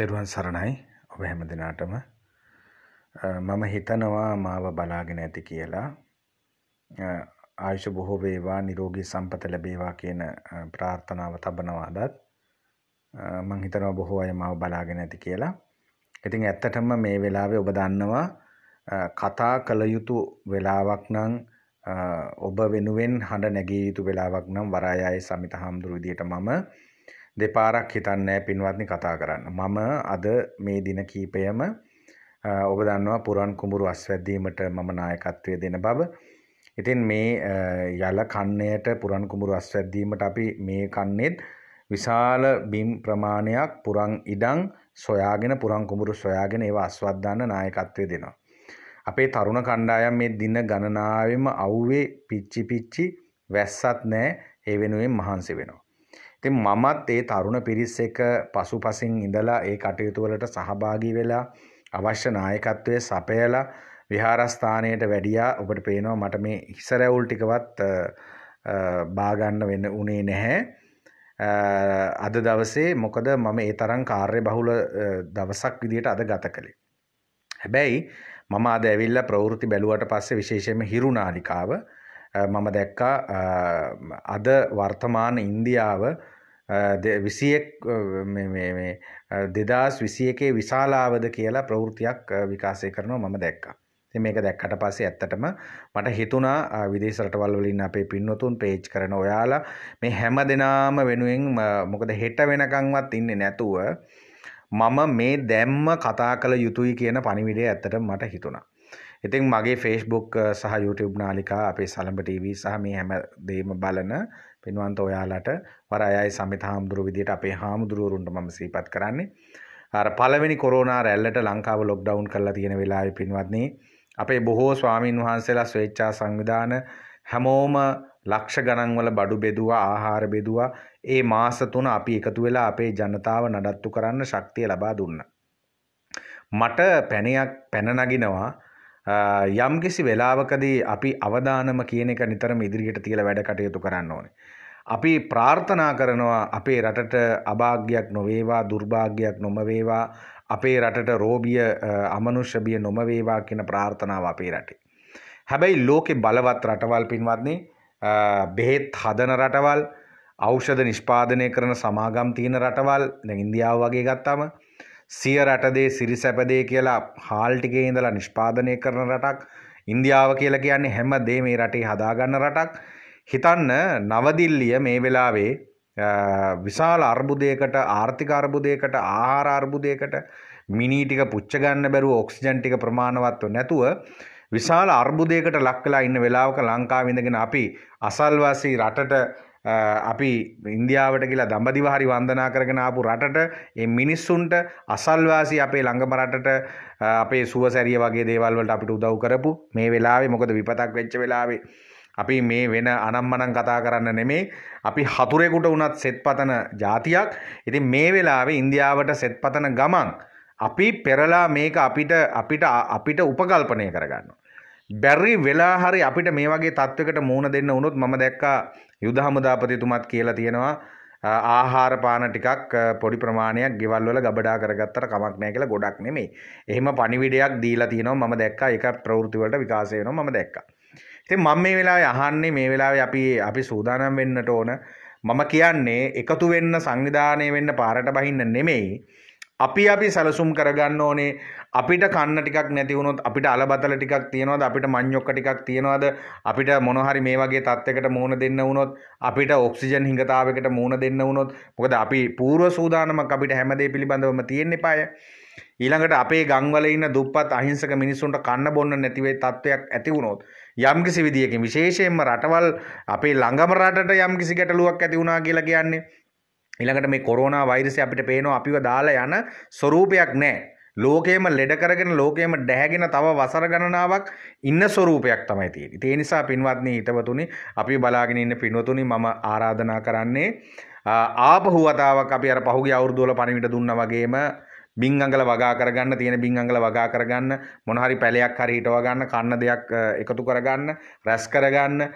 තෙරුවන් සරණයි ඔබ හැම දෙනාටම මම හිතනවා මාව බලාගෙන ඇති කියලා ආයුෂ බොහෝ වේවා නිරෝගී සම්පත ලැබේවා කියන ප්‍රාර්ථනාව තබනවාදත් මං හිතනවා බොහෝ අය මාව බලාගෙන ඇති කියලා. ඉතින් ඇත්තටම මේ වෙලාවේ ඔබ දන්නවා කතා කළ යුතු වෙලාවක් නම් ඔබ වෙනුවෙන් හඬ නැගිය යුතු වෙලාවක් නම් වරායයි සමිත හාමුදුරුව විදියට මම දෙපාරක් හිතන්නෑ පින්වත්නි කතා කරන්න. මම අද මේ දින කීපයම ඔබ දන්නවා පුරන් කුඹුරු අස්වැද්දීමට මම නායකත්වය දෙන බව. ඉතින් මේ යල කන්නයට පුරන් කුඹුරු අස්වැද්දීමට අපි මේ කන්නේත් විශාල බිම් ප්‍රමාණයක් පුරන් ඉඩම් සොයාගෙන පුරන් කුඹුරු සොයාගෙන ඒවා අස්වද්දන්න නායකත්වය දෙනවා. අපේ තරුණ කණ්ඩායම් මේ දින ගණනාවෙම අවුවේ පිච්චි පිච්චි වැස්සත් නැහැ ඒ වෙනුවෙන් මහන්සි වෙනවා. ඉතින් මමත් ඒ තරුණ පිරිස් එක පසුපසින් ඉඳලා ඒ කටයුතු වලට සහභාගී වෙලා අවශ්‍ය නායකත්වයේ සපයලා විහාරස්ථානයට වැඩියා ඔබට පේනවා මට මේ ඉස්සරැවුල් ටිකවත් බාගන්න වෙන්න උනේ නැහැ. අද දවසේ මොකද මම ඒ තරම් කාර්ය බහුල දවසක් විදිහට අද ගත කළේ. හැබැයි මම අද ඇවිල්ලා ප්‍රවෘත්ති බැලුවට පස්සේ විශේෂයෙන්ම හිරු නාලිකාව මම දැක්කා අද වර්තමාන ඉන්දියාව විසියෙක් දෙදස් විසි එකේ විශාලාවද කියලා ප්‍රවෘතියක් විකාශය කරනවා මම දැක්කා. මේක දැක්කට පස්සේ ඇත්තටම මට හිතුණා විදේශ රටවල් වලින් අපේ පින්නතුන් පේජ් කරන ඔයාලා මේ හැම දෙනාම වෙනුවෙන් මොකද හෙට වෙනකන්වත් ඉන්නේ නැතුව මම මේ දැම්ම කතා කළ යුතුයි කියන පණිවිඩය ඇත්තට මට හිතුණා. ඉතින් මගේ ෆේස්බුක් සහ YouTube නාලිකා අපේ සලඹ TV සහ මේ හැම දෙයක්ම බලන පින්වන්ත ඔයාලට වර අයයි සමිත හාමුදුරුව විදිහට අපේ හාමුදුරුවරුන්ට මම සිහිපත් කරන්නේ. අර පළවෙනි කොරෝනා රැල්ලට ලංකාව ලොක්ඩවුන් කරලා තියෙන වෙලාවේ පින්වත්නි අපේ බොහෝ ස්වාමින් වහන්සේලා ස්වේච්ඡා සංවිධාන හැමෝම ලක්ෂ ගණන් වල බඩු බෙදුවා ආහාර බෙදුවා ඒ මාස තුන අපි එකතු වෙලා අපේ ජනතාව නඩත්තු කරන්න ශක්තිය ලබා දුන්නා. මට පැනයක් පැන නගිනවා යම් කිසි වෙලාවකදී අපි අවධානම කියන එක නිතරම ඉදිරියට තියලා වැඩ කටයුතු කරන්න ඕනේ. අපි ප්‍රාර්ථනා කරනවා අපේ රටට අභාග්‍යයක් නොවේවා දුර්භාග්‍යයක් නොමවේවා අපේ රටට රෝබිය අමනුෂ්‍යබිය නොමවේවා කියන ප්‍රාර්ථනාව අපේ රටේ. හැබැයි ලෝකෙ බලවත් රටවල් පින්වත්න්නේ බෙහෙත් හදන රටවල් ඖෂධ නිෂ්පාදනය කරන සමාගම් තියෙන රටවල් ඉන්දියාව වගේ ගත්තාම සිය රටදේ සිරි සැපදේ කියලා හාල්ටිකේ ඉඳලා නිෂ්පාදනය කරන රටක් ඉන්දියාව කියලා කියන්නේ හැම දේ මේ රටේ හදාගන්න රටක් හිතන්න නවදිල්ලිය මේ වෙලාවේ විශාල අර්බුදයකට ආර්ථික අර්බුදයකට ආහාර අර්බුදයකට මිනී ටික පුච්ච ගන්න බැරුව ඔක්සිජන් ටික ප්‍රමාණවත්ව නැතුව විශාල අර්බුදයකට ලක් වෙලා ඉන්න වෙලාවක ලංකාවේ ඉඳගෙන අපි අසල්වාසී රටට අපි ඉන්දියාවට කියලා දඹදිවහරි වන්දනා කරගෙන ආපු රටට ඒ මිනිස්සුන්ට අසල්වාසී අපේ ළඟම රටට අපේ සුවසැරිය වගේ දේවල් වලට අපිට උදව් කරපු මේ වෙලාවේ මොකද විපතක් වෙච්ච වෙලාවේ අපි මේ වෙන අනම්මනම් කතා කරන්න නෙමේ අපි හතුරෙකුට වුණත් සෙත්පතන જાතියක් ඉතින් මේ වෙලාවේ ඉන්දියාවට සෙත්පතන ගමන් අපි පෙරලා මේක අපිට අපිට අපිට උපකල්පනය කරගන්නවා බැරි වෙලා හරි අපිට මේ වගේ තත්ත්වයකට මුහුණ දෙන්න වුණොත් මම දැක්කා යුද හමුදාපතිතුමත් කියලා තියෙනවා ආහාර පාන ටිකක් පොඩි ප්‍රමාණයක් ගෙවල් වල ගබඩා කරගත්තට කමක් නැහැ කියලා ගොඩක් නෙමෙයි. එහෙම පණිවිඩයක් දීලා තියෙනවා මම දැක්කා ඒක ප්‍රවෘත්ති වලට විකාශය වෙනවා මම දැක්කා. ඉතින් මම මේ වෙලාවේ අහන්නේ මේ වෙලාවේ අපි අපි සූදානම් වෙන්නට ඕන මම කියන්නේ එකතු වෙන්න සංවිධානය වෙන්න පාරට බහින්න නෙමෙයි. අපි අපි සැලසුම් කරගන්න ඕනේ අපිට කන්න ටිකක් නැති වුණොත් අපිට අලබතල ටිකක් තියනවාද අපිට මඤ්ඤොක්ක ටිකක් තියනවාද අපිට මොන හරි මේ වගේ තත්යකට මුහුණ දෙන්න වුණොත් අපිට ඔක්සිජන් හිඟතාවයකට මුහුණ දෙන්න වුණොත් මොකද අපි පූර්ව සූදානමක් අපිට හැමදේ පිළිබඳවම තියෙන්න එපාය ඊළඟට අපේ ගංවල ඉන්න දුප්පත් අහිංසක මිනිසුන්ට කන්න බොන්න නැතිවේ තත්ත්වයක් ඇති වුණොත් යම්කිසි විදියකින් විශේෂයෙන්ම රටවල් අපේ ළඟම රටට යම්කිසි ගැටලුවක් ඇති වුණා කියලා කියන්නේ මිළඟට මේ කොරෝනා වෛරසය අපිට පේනවා අපිව දාලා යන ස්වරූපයක් නැහැ. ලෝකයේම ලෙඩ කරගෙන ලෝකයේම ඩැහැගෙන තව වසර ගණනාවක් ඉන්න ස්වරූපයක් තමයි තියෙන්නේ. ඒ නිසා පින්වත්නි හිතවතුනි අපි බලාගෙන ඉන්න පින්වතුනි මම ආරාධනා කරන්නේ ආපහු වතාවක් අපි අර පහුගිය අවුරුදු වල පණිවිඩ දුන්නා වගේම බිං අඟල වගා කරගන්න තියෙන බිං අඟල වගා කරගන්න මොන හරි පැලයක් හරි හිටව ගන්න කන්න දෙයක් එකතු කරගන්න රැස් කරගන්න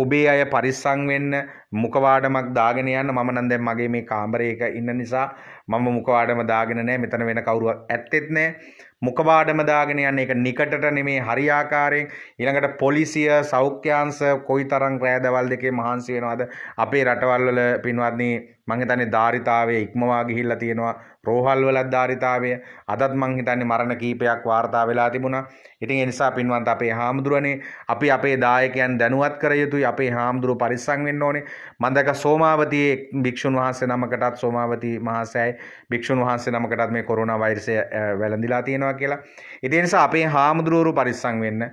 ඔබේ අය පරිස්සම් වෙන්න මුඛවාඩමක් දාගෙන යන්න මම නම් දැන් මගේ මේ කාමරයක ඉන්න නිසා මම මුඛවාඩම දාගෙන නැහැ මෙතන වෙන කවුරුවක් ඇත්තෙත් නැහැ මුකවාඩම දාගෙන යන්න එක නිකටට නෙමේ හරියාකාරයෙන් ඊළඟට පොලිසිය සෞඛ්‍යංශ කොයිතරම් රෑදවල් දෙකේ මහන්සි වෙනවද අපේ රටවල් වල පින්වත්නි මං හිතන්නේ ධාරිතාවයේ ඉක්මවා ගිහිල්ලා තියෙනවා රෝහල් වලත් ධාරිතාවය අදත් මං හිතන්නේ මරණ කීපයක් වාර්තා වෙලා තිබුණා ඉතින් ඒ නිසා පින්වත් අපේ හාමුදුරනේ අපි අපේ දායකයන් දැනුවත් කර යුතුයි අපේ හාමුදුරු පරිස්සම් වෙන්න ඕනේ මම දැක සෝමාවතියේ භික්ෂුන් වහන්සේ නමකටත් සෝමාවති මහසෑය භික්ෂුන් වහන්සේ නමකටත් මේ කොරෝනා වෛරසය වැළඳිලා තියෙනවා කියලා ඉතින් ඒ නිසා අපේ හාමුදුරුවරු පරිස්සම් වෙන්න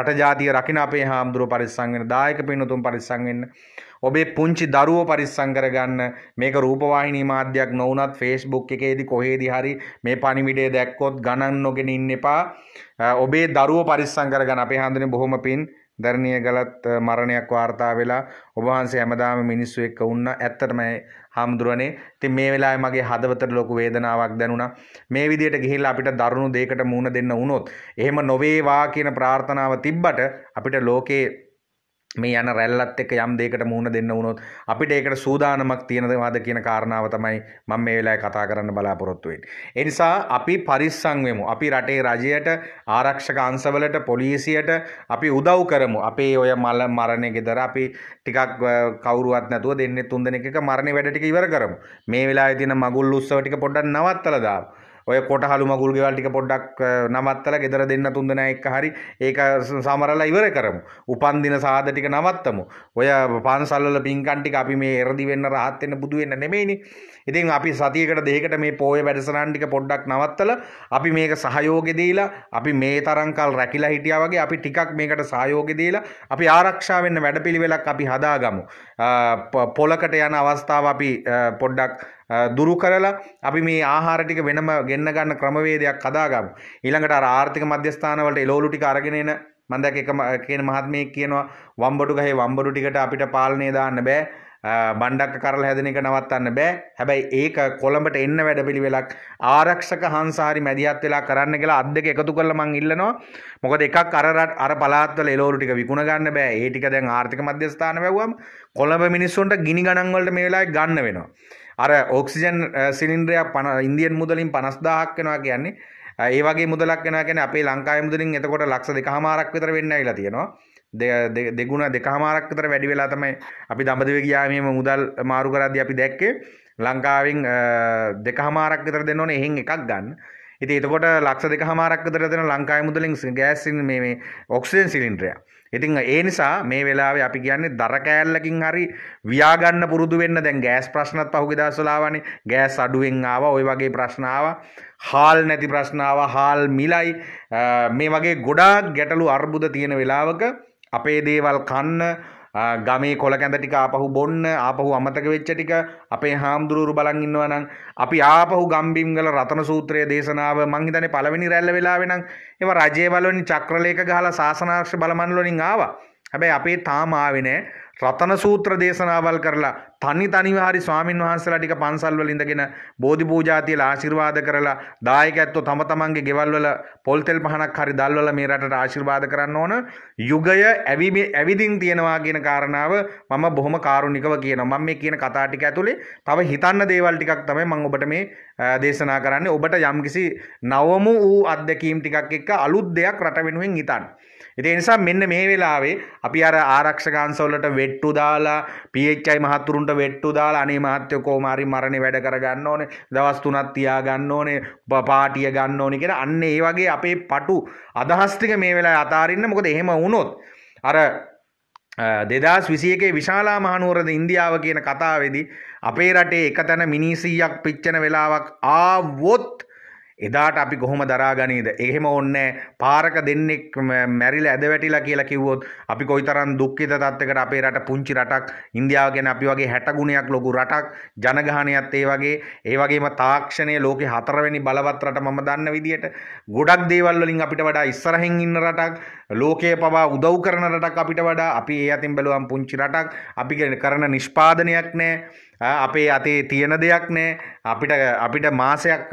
රට ජාතිය රකින්න අපේ හාමුදුරුවෝ පරිස්සම් වෙන්න දායක පින්වතුන් පරිස්සම් වෙන්න ඔබේ පුංචි දරුවෝ පරිස්සම් කරගන්න මේක රූපවාහිනී මාධ්‍යයක් නොවුනත් Facebook එකේදී කොහේදී හරි මේ පණිවිඩය දැක්කොත් ගණන් නොගෙන ඉන්න එපා ඔබේ දරුවෝ පරිස්සම් කරගන්න අපේ හන්දනේ බොහොම පින් ධර්ණීය ගලත් මරණයක් වාර්තා වෙලා ඔබ වහන්සේ හැමදාම මිනිස්සු එක්ක වුණා. ඇත්තටම හාමුදුරනේ. ඉතින් මේ වෙලාවේ මගේ හදවතට ලොකු වේදනාවක් දැනුණා. මේ විදිහට ගිහිල්ලා අපිට දරුණු දෙයකට මුහුණ දෙන්න වුණොත්, එහෙම නොවේවා කියන ප්‍රාර්ථනාව තිබ්බට අපිට ලෝකේ මේ යන රැල්ලත් එක්ක යම් දෙයකට මුහුණ දෙන්න වුණොත් අපිට ඒකට සූදානමක් තියෙනවාද කියන කාරණාව තමයි මම මේ වෙලාවේ කතා කරන්න බලාපොරොත්තු වෙන්නේ. ඒ නිසා අපි පරිස්සම් වෙමු. අපි රටේ රජයට, ආරක්ෂක අංශවලට, පොලිසියට අපි උදව් කරමු. අපේ ඔය මල මරණේ gedara අපි ටිකක් කවුරුවත් නැතුව දෙන්නේ තුන් දෙනෙක් එක මරණේ වැඩ ටික ඉවර කරමු. මේ වෙලාවේ තියෙන මගුල් උත්සව ටික පොඩ්ඩක් නවත්තලා දාමු. ඔය කොටහළු මගුල් ගෙවල් ටික පොඩ්ඩක් නවත්තලා ගෙදර දෙන්න තුන් දෙනා එක්ක හරි ඒක සමරලා ඉවර කරමු. උපන්දින සාද ටික නවත්තමු. ඔය පන්සල් වල පින්කම් ටික අපි මේ එරදි වෙන්න rahat වෙන්න බුදු වෙන්න නෙමෙයිනේ. ඉතින් අපි සතියකට දෙකකට මේ පෝය වැඩසටහන් ටික පොඩ්ඩක් නවත්තලා අපි මේක සහයෝගෙ දීලා අපි මේ තරම් කල් රැකිලා හිටියා වගේ අපි ටිකක් මේකට සහයෝගෙ දීලා අපි ආරක්ෂා වෙන්න වැඩපිළිවෙලක් අපි හදාගමු. පොලකට යන අවස්ථාව අපි පොඩ්ඩක් දුරු කරලා අපි මේ ආහාර ටික වෙනම ගෙන්න ගන්න ක්‍රමවේදයක් හදාගමු. ඊළඟට අර ආර්ථික මධ්‍යස්ථානවලට එළවලු ටික අරගෙන එන මම දැක්ක එක කියන මහත්මයෙක් කියනවා වම්බඩු ගහේ වම්බඩු ටිකට අපිට පාලනය දාන්න බෑ. බණ්ඩක්ක කරල හැදන එක නවත්තන්න බෑ හැබැයි ඒක කොළඹට එන්න වැඩපිළි වෙලක් ආරක්ෂක හන්සාරි මැදිහත් වෙලා කරන්න කියලා අත් දෙක එකතු කරලා මං ඉල්ලනවා මොකද එකක් අරරට අර පලාත්වල එලෝරු ටික විකුණ ගන්න බෑ ඒ ටික දැන් ආර්ථික මධ්‍යස්ථාන වැවුවම කොළඹ මිනිස්සුන්ට ගිනි ගණන් වලට මේ වෙලාවේ ගන්න වෙනවා අර ඔක්සිජන් සිලින්ඩරයක් පන ඉන්දියන් මුදලින් 50000ක් වෙනවා කියන්නේ ඒ වගේ මුදලක් වෙනවා කියන්නේ අපේ ලංකාවේ මුදලින් එතකොට ලක්ෂ 2 මාරක් විතර වෙන්න ඇවිල්ලා තියෙනවා දෙගුණ දෙකහමාරක් විතර වැඩි වෙලා තමයි අපි දඹදිව ගියාමේම මුදල් මාරු කරද්දී අපි දැක්කේ ලංකාවෙන් දෙකහමාරක් විතර දෙන්න ඕනේ එහෙන් එකක් ගන්න. ඉතින් එතකොට ලක්ෂ දෙකහමාරක් විතර දෙන ලංකාවේ මුදලින් ගෑස් මේ මේ ඔක්සිජන් සිලින්ඩරය. ඉතින් ඒ නිසා මේ වෙලාවේ අපි කියන්නේ දර කෑල්ලකින් හරි ව්‍යා ගන්න පුරුදු වෙන්න දැන් ගෑස් ප්‍රශ්නත් පහුගිය දවස්වල ආවනේ ගෑස් අඩුවෙන් ආවා ওই වගේ ප්‍රශ්න ආවා හාල් නැති ප්‍රශ්න ආවා හාල් මිලයි මේ වගේ ගොඩාක් ගැටලු අර්බුද තියෙන වෙලාවක අපේ දේවල් කන්න ගමේ කොළ කැඳ ටික ආපහු බොන්න ආපහු අමතක වෙච්ච ටික අපේ හාමුදුරුවරු බලන් ඉන්නවා නම් අපි ආපහු ගම්බිම්ගල රතන සූත්‍රයේ දේශනාව මං හිතන්නේ පළවෙනි රැල්ල වෙලාවේ නම් ඒව රජයේ බලවලින් චක්‍රලේඛ ගහලා සාසනාර්ශ බලමන් වලින් ආවා. හැබැයි අපේ තාම ආවේ නැහැ. රතන සූත්‍ර දේශනාවල් කරලා තනි තනිව හරි ස්වාමින් වහන්සේලා ටික පන්සල් වල ඉඳගෙන බෝධි පූජා තියලා ආශිර්වාද කරලා දායකයත්ව තම තමන්ගේ ගෙවල් වල පොල් තෙල් පහනක් හරි දැල්වල මේ රටට ආශිර්වාද කරන්න ඕන යුගය ඇවිදින් තියෙනවා කියන කාරණාව මම බොහොම කාරුණිකව කියනවා මම මේ කියන කතා ටික ඇතුලේ තව හිතන්න දේවල් ටිකක් තමයි මම ඔබට මේ දේශනා කරන්නේ ඔබට යම්කිසි නවමු වූ අත්දැකීම් ටිකක් එක්ක අලුත් දෙයක් රට වෙනුවෙන් හිතන්න ඉතින් ඒ නිසා මෙන්න මේ වෙලාවේ අපි අර ආරක්ෂකංශවලට වෙට්ටු දාලා PHI මහතුරුන්ට වෙට්ටු දාලා අනේ මහත්යෝ කොහොම හරි මරණේ වැඩ කර ගන්න ඕනේ දවස් තුනක් තියා ගන්න ඕනේ පාටිය ගන්න ඕනේ කියලා අන්න ඒ වගේ අපේ පටු අදහස් ටික මේ වෙලාවේ අතාරින්න මොකද එහෙම වුණොත් අර දෙදස් විසියකේ විශාලා මහනුවරද ඉන්දියාව කියන කතාවේදී අපේ රටේ එක තැන මිනිසීයක් පිච්චන වෙලාවක් ආවොත් එදාට අපි කොහොම දරාගනීද එහෙම ඔන්නෑ පාරක දෙන්නෙක් මැරිල ඇද වැටිලා කියලා කිව්වොත් අපි කොයිතරම් දුක්ඛිත තත්යකට අපේ රට පුංචි රටක් ඉන්දියාව ගැන අපි වගේ 60 ගුණයක් ලොකු රටක් ජනගහනයත් ඒ වගේ ඒ වගේම තාක්ෂණයේ ලෝකේ හතරවෙනි බලවත් රට මම දන්න විදියට ගොඩක් දේවල් වලින් අපිට වඩා ඉස්සරහින් ඉන්න රටක් ලෝකයේ පවා උදව් කරන රටක් අපිට වඩා අපි ඒ අතින් බැලුවම් පුංචි රටක් අපි කරන නිෂ්පාදනයක් නැහැ අපේ අතේ තියෙන දෙයක් නෑ අපිට අපිට මාසයක්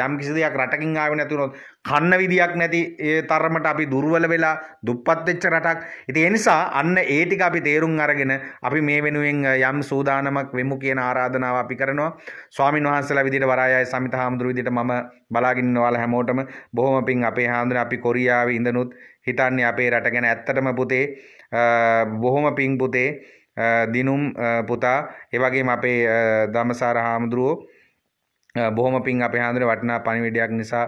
යම් කිසි දෙයක් රටකින් ආව නැතුනොත් කන්න විදියක් නැති ඒ තරමට අපි දුර්වල වෙලා දුප්පත් වෙච්ච රටක්. ඉතින් ඒ නිසා අන්න ඒ ටික අපි තේරුම් අරගෙන අපි මේ වෙනුවෙන් යම් සූදානමක් වෙමු කියන ආරාධනාව අපි කරනවා. ස්වාමින් වහන්සේලා විදිහට වරායයි සමිත හාමුදුරු විදිහට මම බලාගෙන ඉන්නවා හැමෝටම බොහොම පිං අපේ හාමුදුරනේ අපි කොරියාවේ ඉඳනුත් හිතන්නේ අපේ රට ගැන ඇත්තටම පුතේ බොහොම පිං පුතේ දිනුම් පුතා ඒවගේම අපේ දමසාර හාමුදුරුවෝ බොහොම පින් අපේ හාමුදුරුවෝ වටිනා පණිවිඩයක් නිසා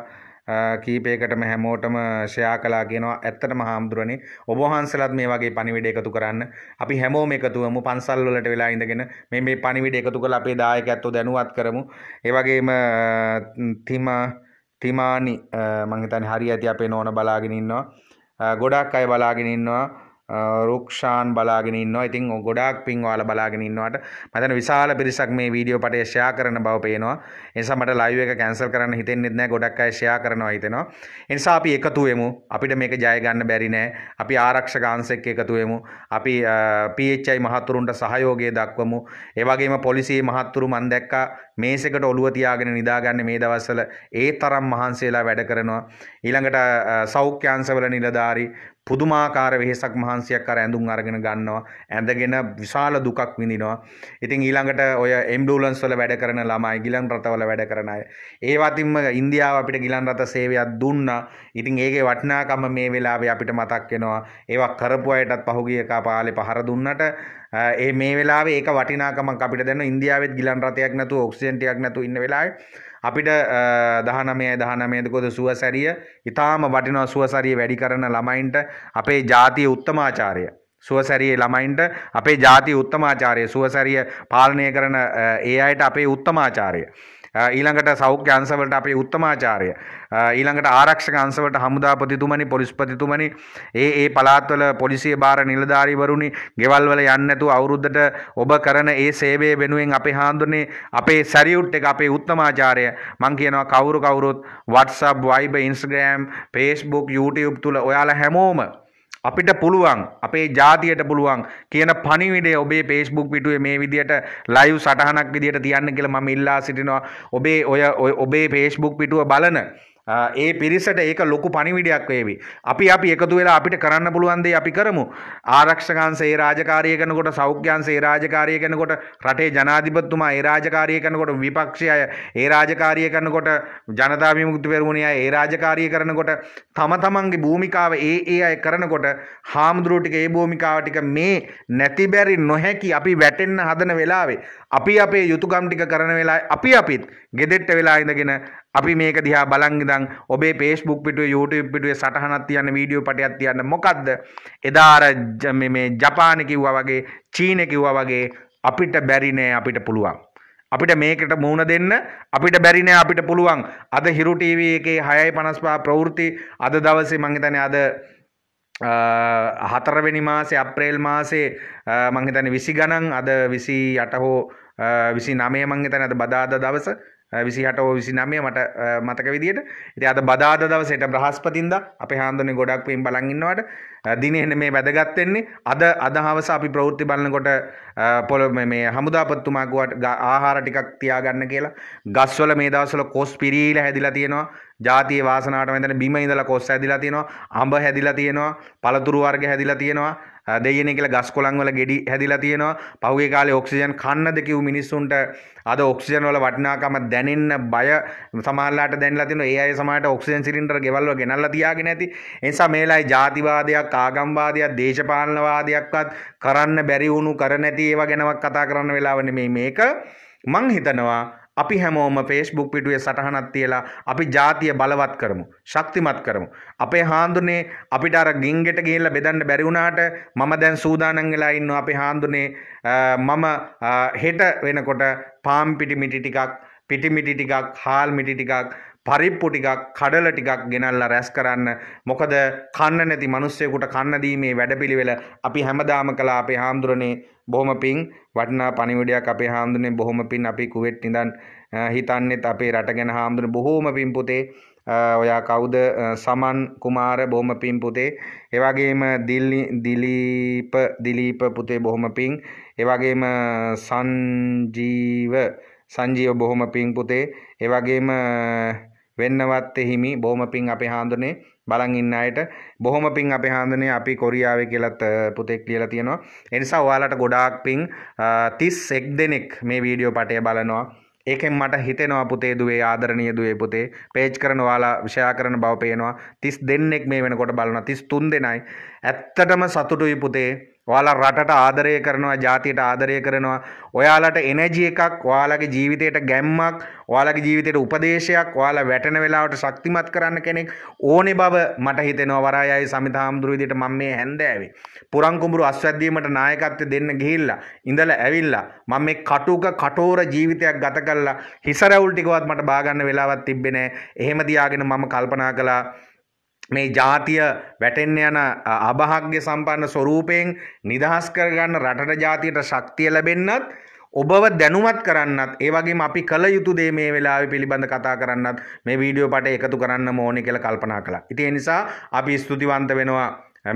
කීපයකටම හැමෝටම ෂයා කලා කියනවා ඇත්තටම හාමුදුරනේ ඔබ වහන්සලත් මේ වගේ පණිවිඩ එකතු කරන්න අපි හැමෝම එකතුවමු පන්සල් වලට වෙලා ඉඳගෙන මේ මේ පණිවිඩ එකතු කරලා අපේ දායකයන්ට දැනුවත් කරමු ඒ වගේම තිම තිමානි මම හිතන්නේ හරිය ඇති අපේ නෝන බලාගෙන ඉන්නවා ගොඩක් අය බලාගෙන ඉන්නවා රෝක්ෂාන් බලාගෙන ඉන්නවා. ඉතින් ගොඩාක් පින් ඔයාලා බලාගෙන ඉන්නවට මම විශාල පිරිසක් මේ වීඩියෝ පටය ෂෙයා කරන බව පේනවා. ඒ නිසා මට ලයිව් එක කැන්සල් කරන්න හිතෙන්නෙත් නැහැ. ගොඩක් අය ෂෙයා කරනවා හිතෙනවා. ඒ නිසා අපි එකතු වෙමු. අපිට මේක ජය ගන්න බැරි නෑ. අපි ආරක්ෂක අංශ එක්ක එකතු වෙමු. අපි PHI මහතුරුන්ට සහයෝගය දක්වමු. ඒ වගේම පොලිසියේ මහතුරු මම දැක්කා මේසෙකට ඔළුව තියාගෙන නිදාගන්න මේ දවස්වල ඒ තරම් මහන්සියලා වැඩ කරනවා. ඊළඟට සෞඛ්‍ය අංශවල නිලධාරී පුදුමාකාර වෙහෙසක් මහන්සියක් අර ඇඳුම් අරගෙන ගන්නවා ඇඳගෙන විශාල දුකක් විඳිනවා ඉතින් ඊළඟට ඔය එම්බුලන්ස් වල වැඩ කරන ළමයි ගිලන් රටවල වැඩ කරන අය ඒවතින්ම ඉන්දියාව අපිට ගිලන් රට සේවයක් දුන්නා ඉතින් ඒකේ වටිනාකම මේ වෙලාවේ අපිට මතක් වෙනවා ඒවා කරපු අයටත් පහුගිය කාලේ පහර දුන්නට ඒ මේ වෙලාවේ ඒක වටිනාකමක් අපිට දැන් ඉන්දියාවෙත් ගිලන් රටයක් නැතුව ඔක්සිජන් ටිකක් නැතුව ඉන්න වෙලාවේ අපිට දහනමය දහනමේදකොද සුවසැරිය ඉතාම වටිනවා සුවසරිය වැඩි කරන ළමයින්ට අපේ ජාතිය උත්තමාචාරය. සුවසැරිය ළමයින්ට අපේ ජාති උත්තමාචාරය සුවසැරිය පාලනය කරන ඒ අයට අපේ උත්තමාචාරය. ඊළඟට සෞඛ්‍ය අංශවලට අපේ උත්තමාචාර්ය ඊළඟට ආරක්ෂක අංශවලට හමුදාපතිතුමනි පොලිස්පතිතුමනි ඒ ඒ පළාත්වල පොලිසිය බාර නිලධාරීවරුනි ගෙවල් වල යන්නේ නැතුව අවුරුද්දට ඔබ කරන ඒ සේවය වෙනුවෙන් අපේ හාමුදුරනේ අපේ සැරියුට් එක අපේ උත්තමාචාර්ය මම කියනවා කවුරු කවුරුත් WhatsApp Viber Instagram Facebook YouTube තුල ඔයාලා හැමෝම අපිට පුළුවන් අපේ ජාතියට පුළුවන් කියන පණිවිඩය ඔබේ Facebook පිටුවේ මේ විදියට ලයිව් සටහනක් විදියට තියන්න කියලා මම ඉල්ලා සිටිනවා ඔබේ ඔය ඔබේ Facebook පිටුව බලන ඒ පිරිසට ඒක ලොකු පණිවිඩයක් වේවි. අපි අපි එකතු වෙලා අපිට කරන්න පුළුවන් දේ අපි කරමු. ආරක්ෂකයන් සේ රාජකාරිය කරනකොට සෞඛ්‍යයන් සේ රාජකාරිය කරනකොට රටේ ජනාධිපතිතුමා ඒ රාජකාරිය කරනකොට විපක්ෂය ඒ රාජකාරිය කරනකොට ජනතා විමුක්ති පෙරමුණ අය ඒ රාජකාරිය කරනකොට තම තමන්ගේ භූමිකාව ඒ ඒ අය කරනකොට හාමුදුරුවෝ ටික ඒ භූමිකාව ටික මේ නැති බැරි නොහැකි අපි වැටෙන්න හදන වෙලාවේ අපි අපේ යුතුයකම් ටික කරන වෙලාවේ අපි අපිත් gedet වෙලා ඉඳගෙන අපි මේක දිහා බලන් ඉඳන් ඔබේ Facebook පිටුවේ YouTube පිටුවේ සටහනක් තියන්න වීඩියෝ පටයක් තියන්න මොකද්ද එදා අර මේ මේ ජපාන කිව්වා වගේ චීන කිව්වා වගේ අපිට බැරි නෑ අපිට පුළුවන් අපිට මේකට මුහුණ දෙන්න අපිට බැරි නෑ අපිට පුළුවන් අද හිරු ටීවී එකේ 6:55 ප්‍රවෘත්ති අද දවසේ මං හිතන්නේ අද හතරවෙනි මාසේ අප්‍රේල් මාසේ මං හිතන්නේ 20 ගණන් අද 28 හෝ 29 මං හිතන්නේ අද බදාදා දවසේ විසිහට විසි නමය මට මතක විදිට ඉති අද බදාද දවසට බ්‍රහස්පතින්ද අප හාන්දුනේ ගොඩක් පීම් බලඟන්නවට දින එන මේ වැදගත්වෙන්නේ අද අදහවස අපි ප්‍රවෘත්ති බලන්නකොට පොල මේ හමුදාපත්තුමාගුවට ආහාර ටිකක් තියාගන්න කියලා ගස්වල මේ දවසල කොස් පිරීල හැදිලා තියෙනවා ජාතිය වාසනාට වැදන බිම ඉඳලා කොස් හැදිලා තියෙනවා අඹ හැදිලා තියෙනවා පළතුරු වර්ග හැදිලා තියෙනවා දෙයන කියලා ගස් කොළන්වල ගෙඩි හැදිලා තියෙනවා පහුගේ කාලේ ඔක්සිජන් කන්නද කිව් මිනිස්සුන්ට අද ඔක්සිජන් වල වටිනාකම දැනෙන්න බය සමහරලාට දැනලා තියෙනවා ඒ අය සමහරට ඔක්සිජන් සිලින්ඩර් ගෙවල් වල ගෙනල්ලා තියාගෙන ඇති ඒ නිසා මේලායි ಜಾතිවාදයක් ආගම්වාදයක් දේශපාලනවාදයක්වත් කරන්න බැරි වුණු කර නැති ඒවා ගැනවත් කතා කරන්න වෙලාව නෙමෙයි මේක මං හිතනවා අපි හැමෝම ෆේස්බුක් පිටුවේ සටහනක් තියලා අපි ජාතිය බලවත් කරමු ශක්තිමත් කරමු අපේ හාඳුනේ අපිට අර ගින්ගෙට ගිහිල්ලා බෙදන්න බැරි වුණාට මම දැන් සූදානම් වෙලා ඉන්නවා අපේ හාඳුනේ මම හෙට වෙනකොට පාම් පිටි මිටි ටිකක් පිටි මිටි ටිකක් හාල් මිටි ටිකක් පරිප්පු ටිකක් කඩල ටිකක් ගෙනල්ලා රැස් කරන්න මොකද කන්න නැති මිනිස්සෙකුට කන්න දීමේ වැඩපිළිවෙල අපි හැමදාම කළා අපේ හාමුදුරනේ බොහොම පිං වටිනා පණිවිඩයක් අපේ හාමුදුරනේ බොහොම පිං අපි කුවෙට් ඉඳන් හිතන්නෙත් අපේ රට ගැන හාමුදුරනේ බොහොම පිං පුතේ ඔයා කවුද සමන් කුමාර බොහොම පිං පුතේ එවැගේම දිල්ලි දිලීප දිලීප පුතේ බොහොම පිං එවැගේම සංජීව සංජීව බොහොම පිං පුතේ එවැගේම වෙන්නවත් එහිමි බොහොම පිං අපේ හාමුදුරනේ බලන් ඉන්න අයට බොහොම පිං අපේ හාමුදුරනේ අපි කොරියාවේ කියලත් පුතෙක් ලියලා තියෙනවා ඒ නිසා ඔයාලට ගොඩාක් පිං 31 දෙනෙක් මේ වීඩියෝ පටය බලනවා ඒකෙන් මට හිතෙනවා පුතේ දුවේ ආදරණීය දුවේ පුතේ පේජ් කරන ඔයාලා ෂෙයා කරන බව පේනවා 30 දෙනෙක් මේ වෙනකොට බලනවා 33 දෙනයි ඇත්තටම සතුටුයි පුතේ ඔයාලා රටට ආදරය කරනවා ජාතියට ආදරය කරනවා ඔයාලට එනජි එකක් ඔයාලගේ ජීවිතයට ගැම්මක් ඔයාලගේ ජීවිතයට උපදේශයක් ඔයාලා වැටෙන වෙලාවට ශක්තිමත් කරන්න කෙනෙක් ඕනේ බව මට හිතෙනවා වරායයි සමිත හාමුදුරු විදිහට මම මේ හැන්දෑවේ පුරන් කුඹුරු අස්වැද්දීමට නායකත්වය දෙන්න ගිහිල්ලා ඉඳලා ඇවිල්ලා මම මේ කටුක කටෝර ජීවිතයක් ගත කරලා හිසරවුල් ටිකවත් මට බාගන්න වෙලාවක් තිබ්බේ නැහැ එහෙම තියාගෙන මම කල්පනා කළා මේ ජාතිය වැටෙන්න යන අභහග්‍ය සම්පන්න ස්වරූපයෙන් නිදහස් කරගන්න රටට ජාතියට ශක්තිය ලැබෙන්නත් ඔබව දැනුවත් කරන්නත් ඒ වගේම අපි කළ යුතු දේ මේ වෙලාවේ පිළිබඳ කතා කරන්නත් මේ වීඩියෝ පාඩේ එකතු කරන්න ඕනේ කියලා කල්පනා කළා. ඉතින් ඒ නිසා අපි ස්තුතිවන්ත වෙනවා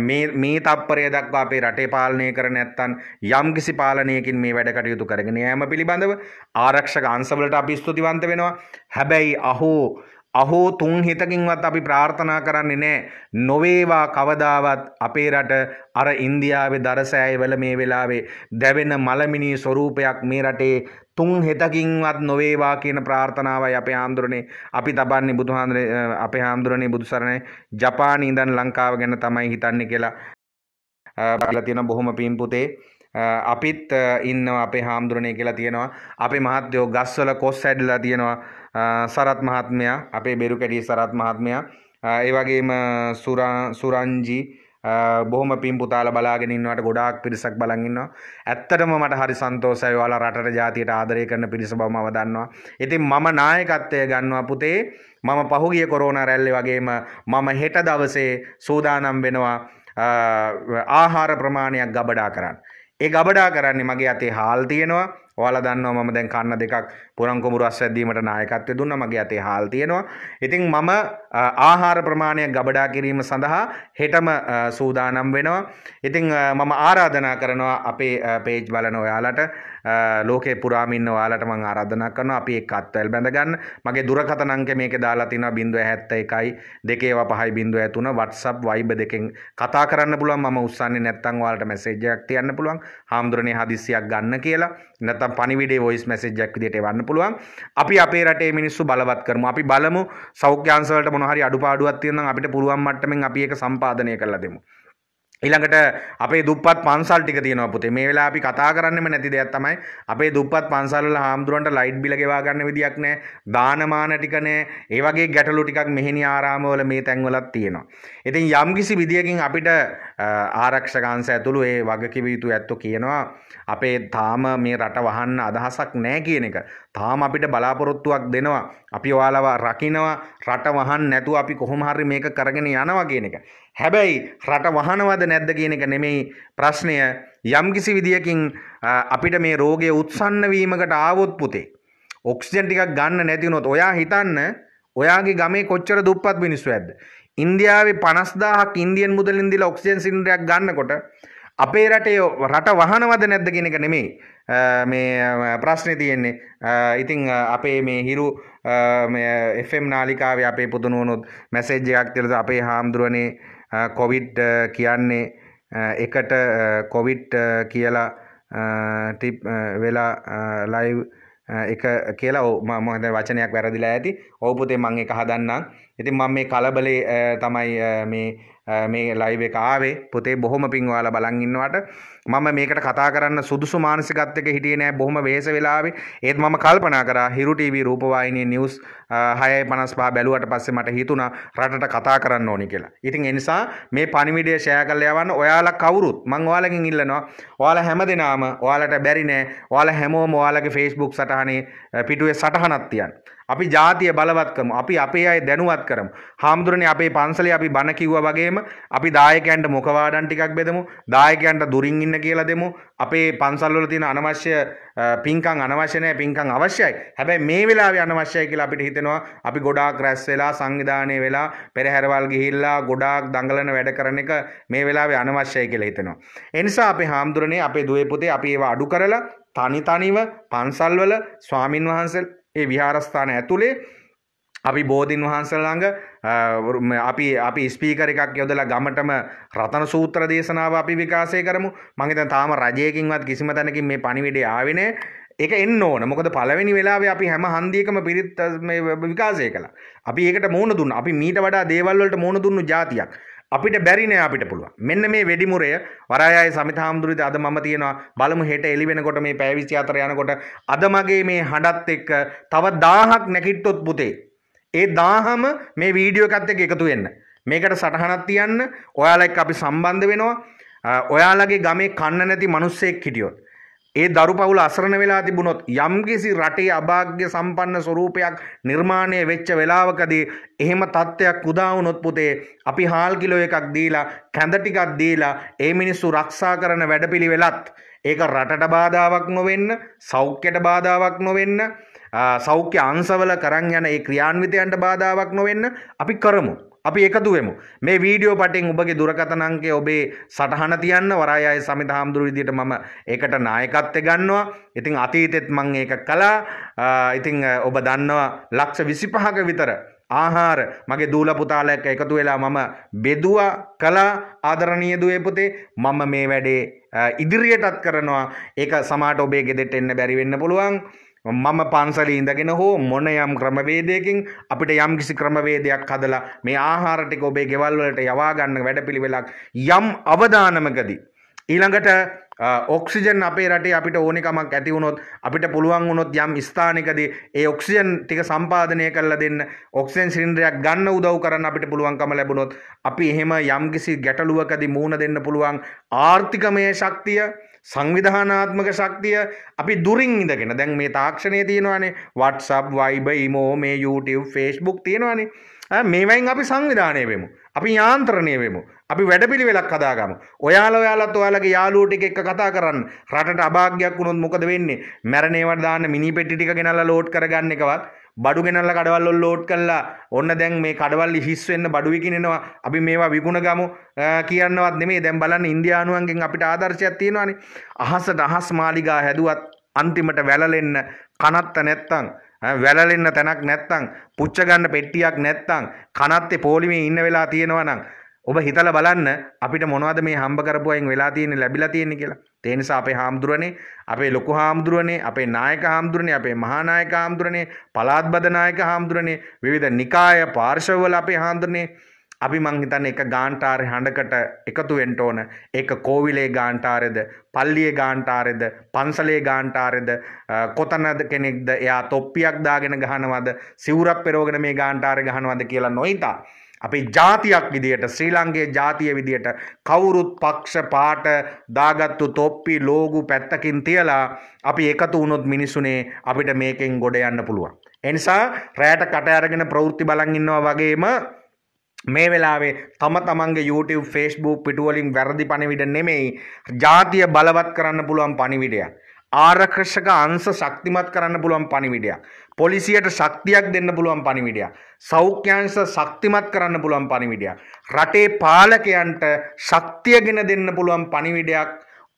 මේ මේ තප්පරය දක්වා අපේ රටේ පාලනය කර නැත්තන් යම්කිසි පාලනයකින් මේ වැඩ කටයුතු කරගෙන යෑම පිළිබඳව ආරක්ෂක අංශවලට අපි ස්තුතිවන්ත වෙනවා. හැබැයි අහෝ අහෝ තුන් හිතකින්වත් අපි ප්‍රාර්ථනා කරන්නේ නැහැ නොවේවා කවදාවත් අපේ රට අර ඉන්දියාවේ දරසෑයවල මේ වෙලාවේ දැවෙන මලමිනී ස්වරූපයක් මේ රටේ තුන් හෙතකින්වත් නොවේවා කියන ප්‍රාර්ථනාවයි අපේ ආන්දරනේ අපි තබන්නේ බුදුහාඳුනේ අපේ ආන්දරනේ බුදුසරණේ ජපානයේ ඉඳන් ලංකාව ගැන තමයි හිතන්නේ කියලා බලලා තියෙන බොහොම පින් පුතේ අපිත් ඉන්නවා අපේ හාමුදුරනේ කියලා තියෙනවා අපේ මහත්යෝ ගස්වල කොස් ඇඩලා තියෙනවා සරත් මහත්මයා අපේ බෙරුකැඩිය සරත් මහත්මයා ඒ වගේම සුරංජී බොහොම පින් පුතාල බලාගෙන ඉන්නවට ගොඩාක් පිරිසක් බලන් ඉන්නවා. ඇත්තටම මට හරි සන්තෝෂයි ඔයාලා රටට ජාතියට ආදරය කරන පිරිස බව මම දන්නවා. ඉතින් මම නායකත්වය ගන්නවා පුතේ. මම පහුගිය කොරෝනා රැල්ලේ වගේම මම හෙට දවසේ සූදානම් වෙනවා ආහාර ප්‍රමාණයක් ගබඩා කරන්න. ඒ ගබඩා කරන්නේ මගේ අතේ හාල් තියෙනවා. ඔයාලා දන්නවා මම දැන් කන්න දෙකක් පුරන් කුඹුරු අස්වැද්දීමට නායකත්වය දුන්නා මගේ අතේ හාල් තියෙනවා. ඉතින් මම ආහාර ප්‍රමාණය ගබඩා කිරීම සඳහා හෙටම සූදානම් වෙනවා. ඉතින් මම ආරාධනා කරනවා අපේ පේජ් බලන ඔයාලට ලෝකේ පුරාම ඉන්න ඔයාලට මම ආරාධනා කරනවා අපි එක්ක අත්වැල් බැඳගන්න. මගේ දුරකථන අංකය මේකේ දාලා තිනවා 071 2 පහයි 03 WhatsApp Viber දෙකෙන් කතා කරන්න පුළුවන් මම උස්සන්නේ නැත්නම් ඔයාලට මැසේජ් එකක් තියන්න පුළුවන්. හාමුදුරනේ හදිස්සියක් ගන්න කියලා. නැත්නම් පණිවිඩේ වොයිස් මැසේජ් එකක් විදියට එවන්න පුළුවන්. අපි අපේ රටේ මිනිස්සු බලවත් කරමු. අපි බලමු සෞඛ්‍ය අංශවලට මොන හරි අඩුපාඩුවක් තියෙනවා නම් අපිට පුළුවන් මට්ටමින් අපි ඒක සම්පාදනය කරලා දෙමු. ඊළඟට අපේ දුප්පත් පන්සල් ටික තියෙනවා පුතේ. මේ වෙලාව අපි කතා කරන්නෙම නැති දෙයක් තමයි අපේ දුප්පත් පන්සල් වල හාමුදුරන්ට ලයිට් බිල ගෙවා ගන්න විදියක් නැහැ. දානමාන ටික නැහැ. ඒ වගේ ගැටලු ටිකක් මෙහෙණි ආරාමවල මේ තැන්වලත් තියෙනවා. ඉතින් යම්කිසි විදියකින් අපිට ආරක්ෂක අංශ ඇතුළු ඒ වගකීම් යුතු ඇත්තෝ කියනවා අපේ තාම මේ රට වහන්න අදහසක් නැහැ කියන එක. තාම අපිට බලාපොරොත්තුවක් දෙනවා. අපි ඔයාලව රකිනවා. රට වහන්න නැතුව අපි කොහොම හරි මේක කරගෙන යනවා කියන එක. හැබැයි රට වහනවද නැද්ද කියන එක නෙමෙයි ප්‍රශ්නය යම්කිසි විදියකින් අපිට මේ රෝගය උත්සන්න වීමකට ආවොත් පුතේ ඔක්සිජන් ටිකක් ගන්න නැති වුණොත් ඔයා හිතන්න ඔයාගේ ගමේ කොච්චර දුප්පත් මිනිස්සු ඇද්ද ඉන්දියාවේ 50000ක් ඉන්දියන් මුදලින් දීලා ඔක්සිජන් සිලින්ඩරයක් ගන්නකොට අපේ රටේ රට වහනවද නැද්ද කියන එක නෙමෙයි මේ ප්‍රශ්නේ තියෙන්නේ ඉතින් අපේ මේ හිරු FM නාලිකාවේ අපේ පුදුනුවනොත් මැසේජ් එකක් තියලා අපේ හාමුදුරනේ කොවිඩ් කියන්නේ එකට කොවිට් කියලා ටිප් වෙලා ලයිව් එක කියලා මහද වචනයක් වැරදිලා ඇති ඔවපුතේ මං එක හදන්නම් ඉතින් මං මේ කලබලේ තමයි මේ මේ ලයිව එක ආවේ පුතේ බොහොම පින්වාල බලන් ඉන්නවට මම මේකට කතා කරන්න සුදුසු මානසිකත්වයක හිටියේ නෑ බොහොම වෙහෙස වෙලාවේ ඒත් මම කල්පනා කරා හිරු ටීවී රූපවාහිනියේ නිවුස් 6.55 බැලුවට පස්සේ මට හිතුණා රටට කතා කරන්න ඕනි කියලා. ඉතින් ඒ නිසා මේ පණිවිඩය ෂෙයා කරලා යවන්න ඔයාලා කවුරුත් මම ඔයාලගෙන් ඉල්ලනවා. ඔයාලා හැමදෙනාම ඔයාලට බැරි නෑ. ඔයාලා හැමෝම ඔයාලගේ Facebook සටහනේ පිටුවේ සටහනක් තියන්න. අපි ජාතිය බලවත් කරමු. අපි අපේ අය දැනුවත් කරමු. හාමුදුරනේ අපේ පන්සලේ අපි බණ කිව්වා වගේම අපි දායකයන්ට මුඛවාඩම් ටිකක් බෙදමු. දායකයන්ට දුරින් ඉන්න කියලා දෙමු. අපේ පන්සල් වල තියෙන අනවශ්‍ය පින්කම් අනවශ්‍ය නැහැ. පින්කම් අවශ්‍යයි. හැබැයි මේ වෙලාවේ අනවශ්‍යයි කියලා අපිට හිතෙනවා. අපි ගොඩාක් රැස් වෙලා සංවිධානය වෙලා පෙරහැරවල් ගිහිල්ලා ගොඩාක් දඟලන වැඩ කරන එක මේ වෙලාවේ අනවශ්‍යයි කියලා හිතෙනවා. ඒ නිසා අපේ හාමුදුරනේ අපේ දුවේ පුතේ අපි ඒවා අඩු කරලා තනි තනිව පන්සල්වල ස්වාමින් වහන්සේලා ඒ විහාරස්ථාන ඇතුළේ අපි බෝධීන් වහන්සළඟ අපි අපි ස්පීකර එකක් යොදලා ගමටම රතන සූත්‍ර දේශනාව අපි විකාශය කරමු මං හිතන තාම රජයකින්වත් කිසිම තැනකින් මේ පණිවිඩය ආවේ නෑ ඒක එන්න ඕන මොකද පළවෙනි වෙලාවේ අපි හැම හන්දියකම පිරිත් මේ විකාශය කළා අපි ඒකට මෝන දුන්නා අපි මීට වඩා දේවල් වලට මෝන දුන්නු જાතියක් අපිට බැරිනෑ අපිට පුළුවන් මෙන්න මේ වැඩිමුරය වරායයි සමිතාහාමුදුරුද අද ම තියෙනවා බලමු හෙට එලි වෙනකොට මේ පැවිසි අතර යනකොට අද මගේ මේ හඬත් එක්ක තව දාහක් නැකිට්ටොත් පුතේ. ඒ දාහම මේ වීඩියෝ එකත් එක එකතු වෙන්න. මේකට සටහනක් තියන්න ඔයාලා එක්ක අපි සම්බන්ධ වෙනවා. ඔයාලගේ ගමේ කන්න නැති මිනිස්සෙක් හිටියොත් ඒ දරු පවුල අසරණ වෙලා තිබුණොත් යම්කිසි රටේ අභාග්‍ය සම්පන්න ස්වරූපයක් නිර්මාණය වෙච්ච වෙලාවකදී එහෙම තත්ත්වයක් උදා වුණොත් පුතේ අපි හාල් කිලෝ එකක් දීලා කැඳ ටිකක් දීලා ඒ මිනිස්සු ආරක්ෂා කරන වැඩපිළිවෙලත් ඒක රටට බාධාවක් නොවෙන්න සෞඛ්‍යයට බාධාවක් නොවෙන්න සෞඛ්‍ය අංශවල කරන් යන ඒ ක්‍රියාන්විතයන්ට බාධාවක් නොවෙන්න අපි කරමු අපි එකතුවෙමු මේ වීඩියෝ පටෙන් ඔබගේ දුරකථන අංකය ඔබේ සටහන තියන්න වරාය අය සමිත හාමුදුරු විදියට මම ඒකට නායකත්වය ගන්නවා ඉතින් අතීතෙත් මං ඒක කළා ඉතින් ඔබ දන්නවා ලක්ෂ 25ක විතර ආහාර මගේ දූල පුතාලයක් එකතු වෙලා මම බෙදුවා කලා ආදරණීය දුවේ පුතේ මම මේ වැඩේ ඉදිරියටත් කරනවා ඒක සමාට ඔබේ ගෙදෙට එන්න බැරි වෙන්න පුළුවන් මම පන්සලේ ඉඳගෙන හෝ මොන යම් ක්‍රමවේදයකින් අපිට යම් කිසි ක්‍රමවේදයක් හදලා මේ ආහාර ටික ඔබේ ගෙවල් වලට යවා ගන්න වැඩපිළිවෙලක් යම් අවදානමකදී ඊළඟට ඔක්සිජන් අපේ රටේ අපිට ඕනෙකමක් ඇති වුණොත් අපිට පුළුවන් වුණොත් යම් ස්ථානකදී ඒ ඔක්සිජන් ටික සම්පාදනය කරලා දෙන්න ඔක්සිජන් සිලින්ඩරයක් ගන්න උදව් කරන්න අපිට පුළුවන්කම ලැබුණොත් අපි එහෙම යම්කිසි ගැටලුවකදී මූණ දෙන්න පුළුවන් ආර්ථිකමය ශක්තිය සංවිධානාත්මක ශක්තිය අපි දුරින් ඉඳගෙන දැන් මේ තාක්ෂණය තියෙනවානේ WhatsApp Viber Imo මේ YouTube Facebook තියෙනවානේ මේවයින් අපි සංවිධානය වෙමු. අපි යාන්ත්‍රණය වෙමු. අපි වැඩපිළිවෙලක් හදාගමු. ඔයාලා ඔයාලත් ඔයාලගේ යාළුවෝ ටික එක්ක කතා කරන්න. රටට අභාග්‍යයක් වුණොත් මොකද වෙන්නේ? මැරණේවට දාන්න මිනි පෙට්ටි ටික ගෙනල්ලා ලෝඩ් කරගන්න එකවත් බඩු ගෙනල්ලා කඩවල් වල ලෝඩ් කළා ඔන්න දැන් මේ කඩවල් හිස් වෙන්න බඩු විකිනෙනවා අපි මේවා විකුණ ගමු කියනවත් නෙමෙයි දැන් බලන්න ඉන්දියානුවන්ගෙන් අපිට ආදර්ශයක් තියෙනවානේ අහසට අහස් මාලිගා හැදුවත් අන්තිමට වැළලෙන්න කනත්ත නැත්තම් වැලලෙන්න තැනක් නැත්තං පුච්චගන්න පෙට්ටියක් නැත්තං කනත්තේ පෝලිමේ ඉන්න වෙලා තියෙනවනම් ඔබ හිතල බලන්න අපිට මොනවද මේ හම්බ කරපුුවයින් වෙලා තියෙන ලැබිලා තියෙන කියලා තේනිසා අපේ හාමුදුරුවනේ අපේ ලොකු හාමුදුරුවනේ අපේ නායක හාමුදුරනේ අපේ මහානායක හාමුදුරනේ පලාත්බදනායක හාමුදුරනේ විවිධ නිකාය පාර්ශවවල අපේ හාමුදුරනේ අපි මංහිතන්න එක ගාන්ටාරය හඬකට එකතු වෙන්ට ඕන ඒක කෝවිලේ ගාන්ටාරෙද පල්ලිය ගාන්ටාරෙද පන්සලේ ගාන්ටාරෙද කොතනද කෙනෙක්ද එයා තොප්පියක් දාගෙන ගහනවද සිවරක් පෙරෝගෙන මේ ගාන්ටාර ගහනවද කියලා නොයිතා අපි ජාතියක් විදියට ශ්‍රී ලංකේ ජාතිය විදියට කවුරුත් පක්ෂ පාට දාගත්තු තොප්පි ලෝගු පැත්තකින් තියලා අපි එකතු වුණොත් මිනිසුනේ අපිට මේකෙන් ගොඩ යන්න පුළුවන්. එනිසා රෑට කට අරගෙන ප්‍රවෘත්ති බලන් ඉන්නවා වගේම මේ වෙලාවේ තම තමන්ගේ YouTube Facebook පිටුවලින් වැරදි පණිවිඩ නෙමෙයි ජාතිය බලවත් කරන්න පුළුවන් පණිවිඩයක් ආරක්ෂක අංශ ශක්තිමත් කරන්න පුළුවන් පණිවිඩයක් පොලිසියට ශක්තියක් දෙන්න පුළුවන් පණිවිඩයක්. සෞඛ්‍යංශ ශක්තිමත් කරන්න පුළුවන් පණිවිඩයක්. රටේ පාලකයන්ට ශක්තියගෙන දෙන්න පුළුවන් පණිවිඩයක්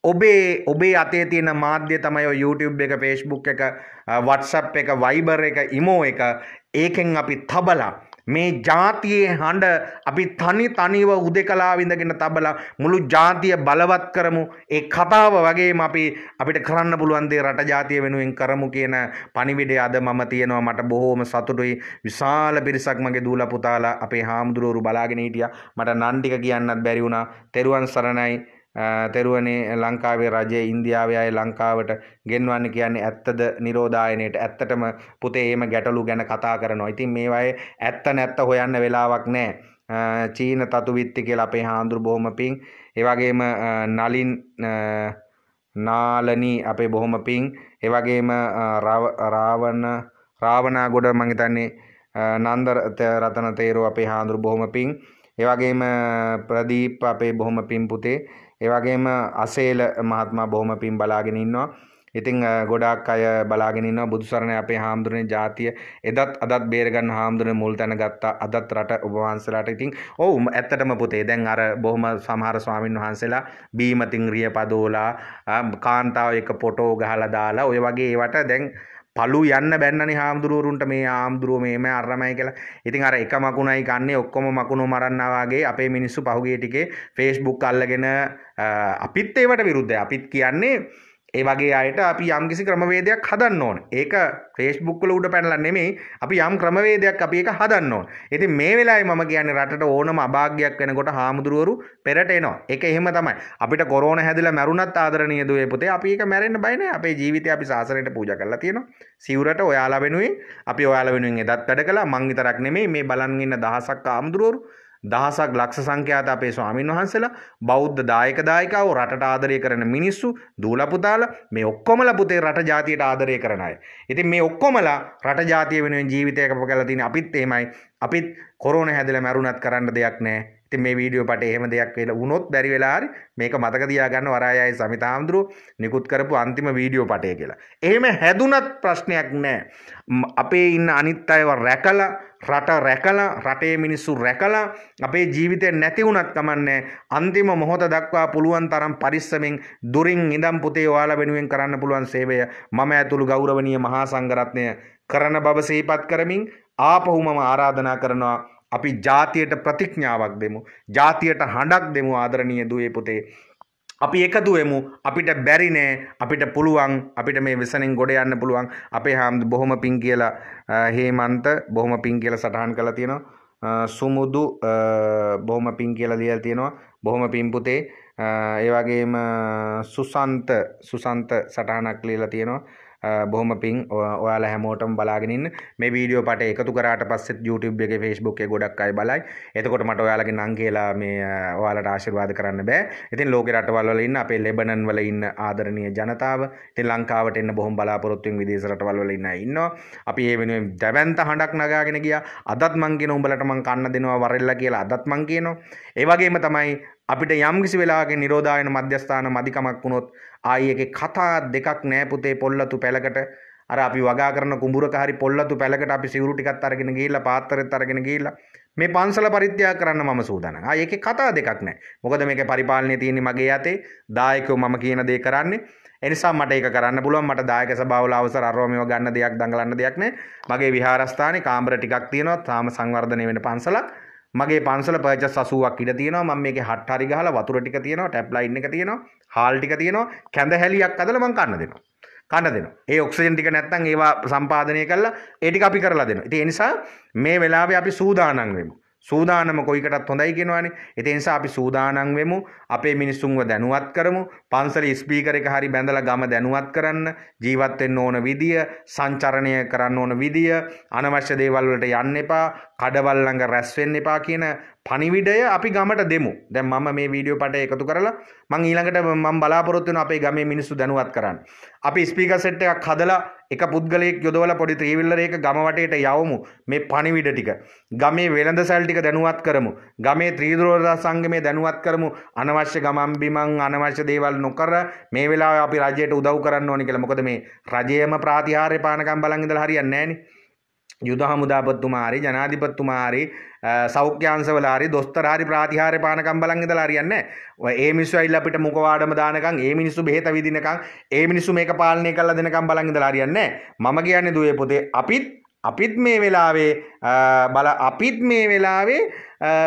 ඔබේ ඔබේ අතේ තියෙන මාධ්‍ය තමයි ඔය YouTube එක, Facebook එක, WhatsApp එක, Viber එක, Imo එක ඒකෙන් අපි තබලා මේ ජාතියේ හඬ අපි තනි තනිව උදෙකලා විඳගෙන තබලා මුළු ජාතිය බලවත් කරමු ඒ කතාව වගේම අපි අපිට කරන්න පුළුවන් දේ රට ජාතිය වෙනුවෙන් කරමු කියන පණිවිඩය අද මම තියෙනවා මට බොහෝම සතුටුයි විශාල පිරිසක් මගේ දූලා පුතාලා අපේ හාමුදුරුවරු බලාගෙන හිටියා මට නන් ටික කියන්නත් බැරි වුණා තෙරුවන් සරණයි තෙරුවනේ ලංකාවේ රජය ඉන්දියාවේ අය ලංකාවට ගෙන්වන්න කියන්නේ ඇත්තද නිරෝධායනයට ඇත්තටම පුතේ එහෙම ගැටලු ගැන කතා කරනවා. ඉතින් මේවායේ ඇත්ත නැත්ත හොයන්න වෙලාවක් නැහැ. චීන තතු විත්ති කියලා අපේ හාඳුරු බොහොම පිං. ඒ වගේම නලින් නාලනි අපේ බොහොම පිං. ඒ වගේම රාවණ රාවණා ගොඩ මං හිතන්නේ නන්ද රතන තේරෝ අපේ හාඳුරු බොහොම පිං. ඒ වගේම ප්‍රදීප් අපේ බොහොම පිං පුතේ. ඒවගේම අසේල මහත්මා බොහොම පින් බලාගෙන ඉන්නවා ඉතිං ගොඩක් අය බලාගෙනන්න බුදුසරණ අපේ හාමුදුරන ජාතිය එදත් අදත් බේරගන්න හාමුදුරන මුල් තැන ගත්තා අදත් රට උබවහන්සලාට ඉතිං ඔවුම ඇත්තටම පුතේ දැන් අර බොහොම සමහර ස්වාමීන් වහන්සේලා බීමතිං රිය පදෝලා කාන්තාව එක පොටෝ ගහල දාලා ඔය වගේ ඒවට දැන් පලු යන්න බැන්නනි හාමුදුරුවරුන්ට මේ ආමුදුරුව මේම අරමයි කියලා ඉතින් අර එක මකුණයි කන්නේ ඔක්කොම මකුණු මරන්නවාගේ අපේ මිනිස්සු පහුගේ ටිකේ ෆේස්බුක් අල්ලගෙන අපිත් ඒවට විරුද්ධ අපිත් කියන්නේ ඒ වගේ අයට අපි යම්කිසි ක්‍රමවේදයක් හදන්න ඕන. ඒක Facebook වල උඩ පැනලා නෙමෙයි අපි යම් ක්‍රමවේදයක් අපි ඒක හදන්න ඕන. ඉතින් මේ වෙලාවේ මම කියන්නේ රටට ඕනම අභාග්‍යයක් වෙනකොට හාමුදුරුවරු පෙරට එනවා. ඒක එහෙම තමයි. අපිට කොරෝනා හැදිලා මැරුණත් ආදරණීය දුවේ පුතේ අපි ඒක මැරෙන්න බය නෑ. අපේ ජීවිතය අපි සාසනයට පූජා කරලා තියෙනවා. සිවුරට ඔයාලා වෙනුවෙන් අපි ඔයාලා වෙනුවෙන් එදත් වැඩ කළා. මං විතරක් නෙමෙයි මේ බලන් ඉන්න දහසක් හාමුදුරුවරු දහසක් ලක්ෂ සංඛ්‍යාත අපේ ස්වාමින් වහන්සේලා බෞද්ධ දායකදායකව රටට ආදරය කරන මිනිස්සු දූලපුතාල මේ ඔක්කොමල පුතේ රට ජාතියට ආදරය කරන අය. ඉතින් මේ ඔක්කොමලා රට ජාතිය වෙනුවෙන් ජීවිතය කැප කරලා තියෙන අපිත් එහෙමයි. අපිත් කොරෝනා හැදලා මැරුණත් කරන්න දෙයක් නැහැ. ඉතින් මේ වීඩියෝ පට එහෙම දෙයක් වෙලා වුණොත් බැරි වෙලා හරි මේක මතක තියාගන්න වරායයි සමිතාම්දුරු නිකුත් කරපු අන්තිම වීඩියෝ පටය කියලා. එහෙම හැදුනත් ප්‍රශ්නයක් නැහැ. අපේ ඉන්න අනිත් අයව රැකල රට රැකල රටේ මිනිස්සු රැකල අපේ ජීවිතය නැතිවුණත් කමන්නේ අන්තිම මොහොත දක්වා පුළුවන් තරම් පරිස්සමෙන් දුරින් ඉඳම් පුතේ ඔයාලා වෙනුවෙන් කරන්න පුළුවන් සේවය මම ඇතුළු ගෞරවනීය මහා සංඝරත්නය කරන බව සිහිපත් කරමින් ආපහු මම ආරාධනා කරනවා අපි ජාතියට ප්‍රතිඥාවක් දෙමු ජාතියට හඬක් දෙමු ආදරණීය දුවේ පුතේ අපි එකතු වෙමු අපිට බැරි නෑ අපිට පුළුවන් අපිට මේ වෙසනින් ගොඩ යන්න පුළුවන් අපේ හාමුදුරුවෝ බොහොම පිං කියලා හේමන්ත බොහොම පිං කියලා සටහන් කළා තියෙනවා සුමුදු බොහොම පින් කියලා ලියලා තියෙනවා බොහොම පින් පුතේ ඒ වගේම සුසන්ත සුසන්ත සටහනක් ලියලා තියෙනවා බොහොම පින් ඔයාලා හැමෝටම බලාගෙනන්න මේ වීඩියෝ පට එකතු කරට පස්සෙත් YouTube එක ෆේස්බුක් එක ගොඩක් අයි බලයි එතකොට මට ඔයාලගේ නම් කියලා මේ ඔයාලට ආශිර්වාද කරන්න බෑ ඉතින් ලෝක රටවල් වල ඉන්න අපේ ලෙබනන් වල ඉන්න ආදරණීය ජනතාව ඉතින් ලංකාවට එන්න බොහොම බලාපොරොත්තුෙන් විදේශ රටවල් වල ඉන්න ඉන්නවා අපි ඒ වෙනුවෙන් දැවැන්ත හඬක් නගාගෙන ගියා අදත් මං කියන උඹලට මං කන්න දෙනවා වරෙල්ලා කියලා අදත් මං කියනවා ඒ වගේම තමයි අපිට යම්කිසි වෙලාගේ නිරෝධායන මධ්‍යස්ථාන මධිකමක් වුණොත් ආයකේ කතා දෙකක් නෑ පුතේ පොල්ලතු පැලකට අර අපි වගා කරන කුඹුරක හරි පොල්ලතු පැලකට අපි සිවුරු ටිකක් අරගෙන ගිහිල්ලා පාත්‍රෙත් අරගෙන ගිහිල්ලා මේ පන්සල පරිත්‍යාග කරන්න මම සූදානම්. ආ ඒකේ කතා දෙකක් නෑ. මොකද මේකේ පරිපාලනය තියෙන්නේ මගේ යතේ. දායකයෝ මම කියන දේ කරන්නේ. එනිසා මට ඒක කරන්න පුළුවන් මට දායක සභාවල අවසර අරව මේව ගන්න දෙයක් දඟලන්න දෙයක් නෑ. මගේ විහාරස්ථානේ කාමර ටිකක් තියෙනවා. තාම සංවර්ධනය වෙන පන්සලක්. මගේ පන්සල පර්චස් අසුවක් ඉඩ තියෙනවා මම මේකේ හට් හරි ගහලා වතුර ටික තියෙනවා ටැප් ලයින් එක තියෙනවා හාල් ටික තියෙනවා කැඳ හැලියක් අදලා මං කන්න දෙනවා කන්න දෙන ඒ ඔක්සිජන් ටික නැත්තම් ඒවා සම්පාදනය කරලා ඒ ටික අපි කරලා දෙනවා. ඉතින් ඒ නිසා මේ වෙලාවේ අපි සූදානම් වෙමු. සූදානම කොයිකටත් හොඳයි කියනවානේ. ඉතින් ඒ නිසා අපි සූදානම් වෙමු. අපේ මිනිස්සුන්ව දැනුවත් කරමු. පන්සලේ ස්පීකර් එක හරි බැඳලා ගම දැනුවත් කරන්න, ජීවත් වෙන්න ඕන විදිය, සංචරණය කරන්න ඕන විදිය, අනවශ්‍ය දේවල් වලට යන්න එපා, කඩවල් ළඟ රැස් වෙන්න එපා කියන පණිවිඩය අපි ගමට දෙමු. දැන් මම මේ වීඩියෝ පට එකතු කරලා මම ඊළඟට මම බලාපොරොත්තු වෙනවා අපේ ගමේ මිනිස්සු දැනුවත් කරන්න. අපි ස්පීකර් සෙට් එකක් හදලා එක පුද්ගලයෙක් යොදවලා පොඩි ත්‍රිවිල්ලර එක ගම වටේට යවමු. මේ පණිවිඩ ටික. ගමේ වෙළඳසැල් ටික දැනුවත් කරමු. ගමේ ත්‍රිදෝරදා සංගමේ දැනුවත් කරමු. අනවශ්‍ය ගමම් බිමන් අනවශ්‍ය දේවල් නොකර මේ වෙලාවේ අපි රජයට උදව් කරන්න ඕනේ කියලා. මොකද මේ රජයේම ප්‍රාතිහාර්ය පානකම් බලන් ඉඳලා හරියන්නේ නැහනේ. යුද හමුදාපත්තුමා හරි ජනාධිපතිතුමා හරි සෞඛ්‍යාංශවල හරි දොස්තර හරි ප්‍රාතිහාර්ය පානකම් බලන් ඉඳලා හරියන්නේ නැහැ. ඒ මිනිස්සු ඇවිල්ලා අපිට මුඛවාඩම දානකම්, ඒ මිනිස්සු බෙහෙත විදිනකම්, ඒ මිනිස්සු මේක පාලනය කරලා දෙනකම් බලන් ඉඳලා හරියන්නේ නැහැ. මම කියන්නේ දුවේ පොතේ අපිත් අපිත් මේ වෙලාවේ බල අපිත් මේ වෙලාවේ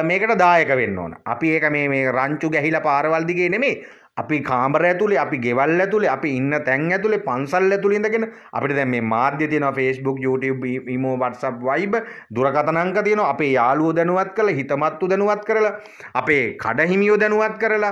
මේකට දායක වෙන්න ඕන. අපි ඒක මේ මේ රංචු ගැහිලා පාරවල් දිගේ නෙමෙයි. අපි කාමර ඇතුලේ අපි ගෙවල් ඇතුලේ අපි ඉන්න තැන් ඇතුලේ පන්සල් ඇතුලේ ඉඳගෙන අපිට දැන් මේ මාධ්‍ය තියෙනවා Facebook YouTube imo e- WhatsApp Viber දුරකථන අංක තියෙනවා අපේ යාළුවෝ දැනුවත් කරලා හිතමත්තු දැනුවත් කරලා අපේ කඩහිමියෝ දැනුවත් කරලා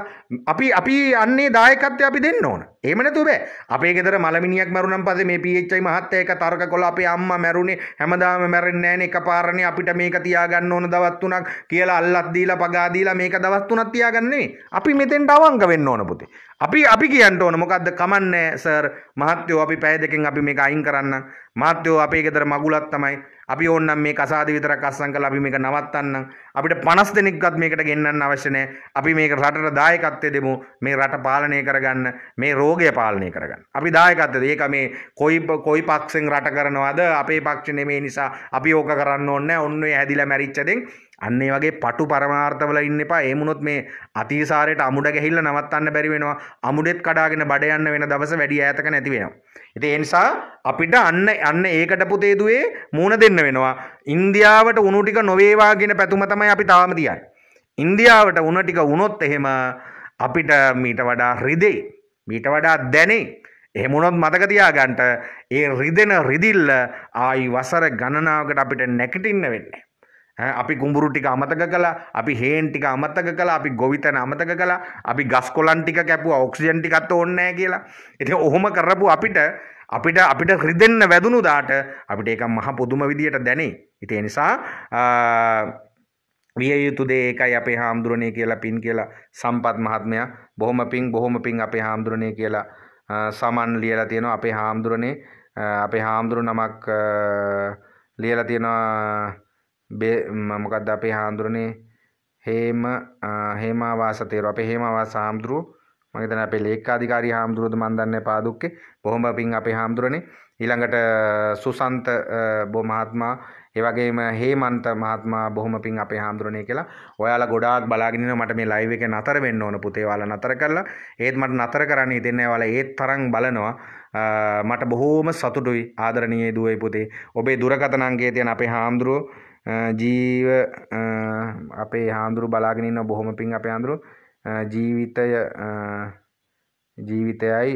අපි අපි අන්නේ දායකත්වය අපි දෙන්න ඕන එහෙම නැතුව බෑ අපේ ගෙදර මලමිනියක් මරුණන් පස්සේ මේ PHI මහත්තයා එක තර්ක කළා අපේ අම්මා මැරුණේ හැමදාම මැරෙන්නේ නැහනේ එකපාරනේ අපිට මේක තියාගන්න ඕන දවස් තුනක් කියලා අල්ලත් දීලා පගා දීලා මේක දවස් තුනක් තියාගන්නේ අපි මෙතෙන්ට අවංක වෙන්න ඕන ස්තුති. අපි අපි කියන්න ඕන මොකක්ද කමන්නේ සර් මහත්තයෝ අපි පැය දෙකෙන් අපි මේක අයින් කරන්න. මහත්තයෝ අපේ ගෙදර මගුලක් තමයි. අපි ඕන්නම් මේ කසාද විතරක් අස්සම් කරලා අපි මේක නවත්තන්නම්. අපිට 50 දෙනෙක්වත් මේකට ගෙන්නන්න අවශ්‍ය නැහැ. අපි මේක රටට දායකත්වය දෙමු. මේ රට පාලනය කරගන්න, මේ රෝගය පාලනය කරගන්න. අපි දායකත්වය දෙයි. ඒක මේ කොයි කොයි පක්ෂෙන් රට කරනවද? අපේ පක්ෂ නෙමේ නිසා අපි ඕක කරන්න ඕනේ නැහැ. ඔන්න ඔය හැදිලා මැරිච්ච දෙන් අන්නේ වගේ පටු පරමාර්ථවල ඉන්න එපා. ඒ මුනොත් මේ අතිසාරයට අමුඩ ගැහිල්ල නවත්තන්න බැරි වෙනවා. අමුඩෙත් කඩාගෙන බඩ යන්න වෙන දවස වැඩි ඈතක නැති වෙනවා. ඉතින් ඒ නිසා අපිට අන්න අන්න ඒකට පුතේ දුවේ මූණ දෙන්න වෙනවා. ඉන්දියාවට උණු ටික නොවේවා කියන පැතුම තමයි අපි තාම තියන්නේ. ඉන්දියාවට උණ ටික වුණොත් එහෙම අපිට මීට වඩා රිදෙයි. මීට වඩා දැනේ. එහෙම වුණොත් මතක තියාගන්න ඒ රිදෙන රිදිල්ල ආයි වසර ගණනාවකට අපිට නැගිටින්න වෙන්නේ. අපි ගුඹුරු ටික අමතක කළා අපි හේන් ටික අමතක කළා අපි ගොවිතැන අමතක කළා අපි ගස් කොළන් ටික කැපුවා ඔක්සිජන් ටිකත් ඕනේ නැහැ කියලා. ඉතින් ඔහොම කරපු අපිට අපිට අපිට රිදෙන්න වැදුණු දාට අපිට ඒක මහ පුදුම විදියට දැනේ. ඉතින් ඒ නිසා විය යුතු දේ ඒකයි අපේ හාමුදුරනේ කියලා පින් කියලා සම්පත් මහත්මයා බොහොම පින් බොහොම පින් අපේ හාමුදුරනේ කියලා සමන් ලියලා තියෙනවා අපේ හාමුදුරනේ අපේ හාමුදුරු නමක් ලියලා තියෙනවා මොකක්ද අපේ හාමුදුරනේ හේම හේමාවාස තේරුව. අපේ හේමාවාස හාමුදුරුව මම හිතන්නේ අපේ ලේකාධිකාරී හාමුදුරුවද මන් දන්නේ පාදුක්කේ. බොහොම පිං අපේ හාමුදුරනේ. ඊළඟට සුසන්ත බො මහත්මයා ඒ වගේම හේමන්ත මහත්මයා බොහොම පිං අපේ හාමුදුරනේ කියලා. ඔයාලා ගොඩාක් බලාගෙන ඉන්නවා මට මේ ලයිව් එක නතර වෙන්න ඕන පුතේ. ඔයාලා නතර කළා. ඒත් මට නතර කරන්න හිතෙන්නේ ඔයාලා ඒත් තරම් බලනවා. මට බොහොම සතුටුයි ආදරණීය දුවේ පුතේ. ඔබේ දුරකථන අංකයේ තියෙන අපේ හාමුදුරුවෝ ජීව අපේ හාමුදුරු බලාගෙන ඉන්නවා බොහොම පිං අපේ හාමුදුරු ජීවිතය ජීවිතයයි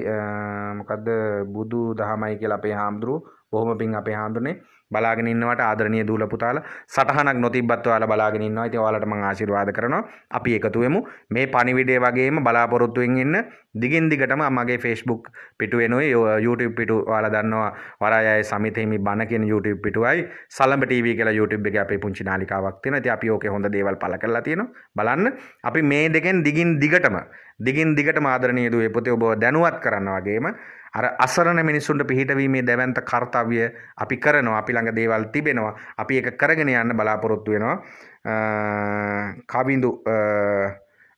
මොකද්ද බුදු දහමයි කියලා අපේ හාමුදුරු බොහොම පිං අපේ හාමුදුරනේ බලාගෙන ඉන්නවට ආදරණීය දූල පුතාලා සටහනක් නොතිබ්බත් ඔයාලා බලාගෙන ඉන්නවා. ඉතින් ඔයාලට මම ආශිර්වාද කරනවා. අපි එකතු වෙමු. මේ පණිවිඩය වගේම බලාපොරොත්තුෙන් ඉන්න දිගින් දිගටම මගේ Facebook පිටුවෙනුයි YouTube පිටු ඔයාලා දන්නවා වරායයි සමිත හිමි බණ කියන YouTube පිටුවයි සලඹ TV කියලා YouTube එකේ අපේ පුංචි නාලිකාවක් තියෙනවා. ඉතින් අපි ඕකේ හොඳ දේවල් පළ කරලා තියෙනවා. බලන්න අපි මේ දෙකෙන් දිගින් දිගටම දිගින් දිගටම ආදරණීය දුවේ පුතේ ඔබව දැනුවත් කරනවා වගේම අර අසරණ මිනිසුන්ට පිහිටවීමේ දැවන්ත කර්තව්‍ය අපි කරනවා අපි ළඟ දේවල් තිබෙනවා අපි එක කරගෙන යන්න බලාපොරොත්තු වෙනවා කවිඳු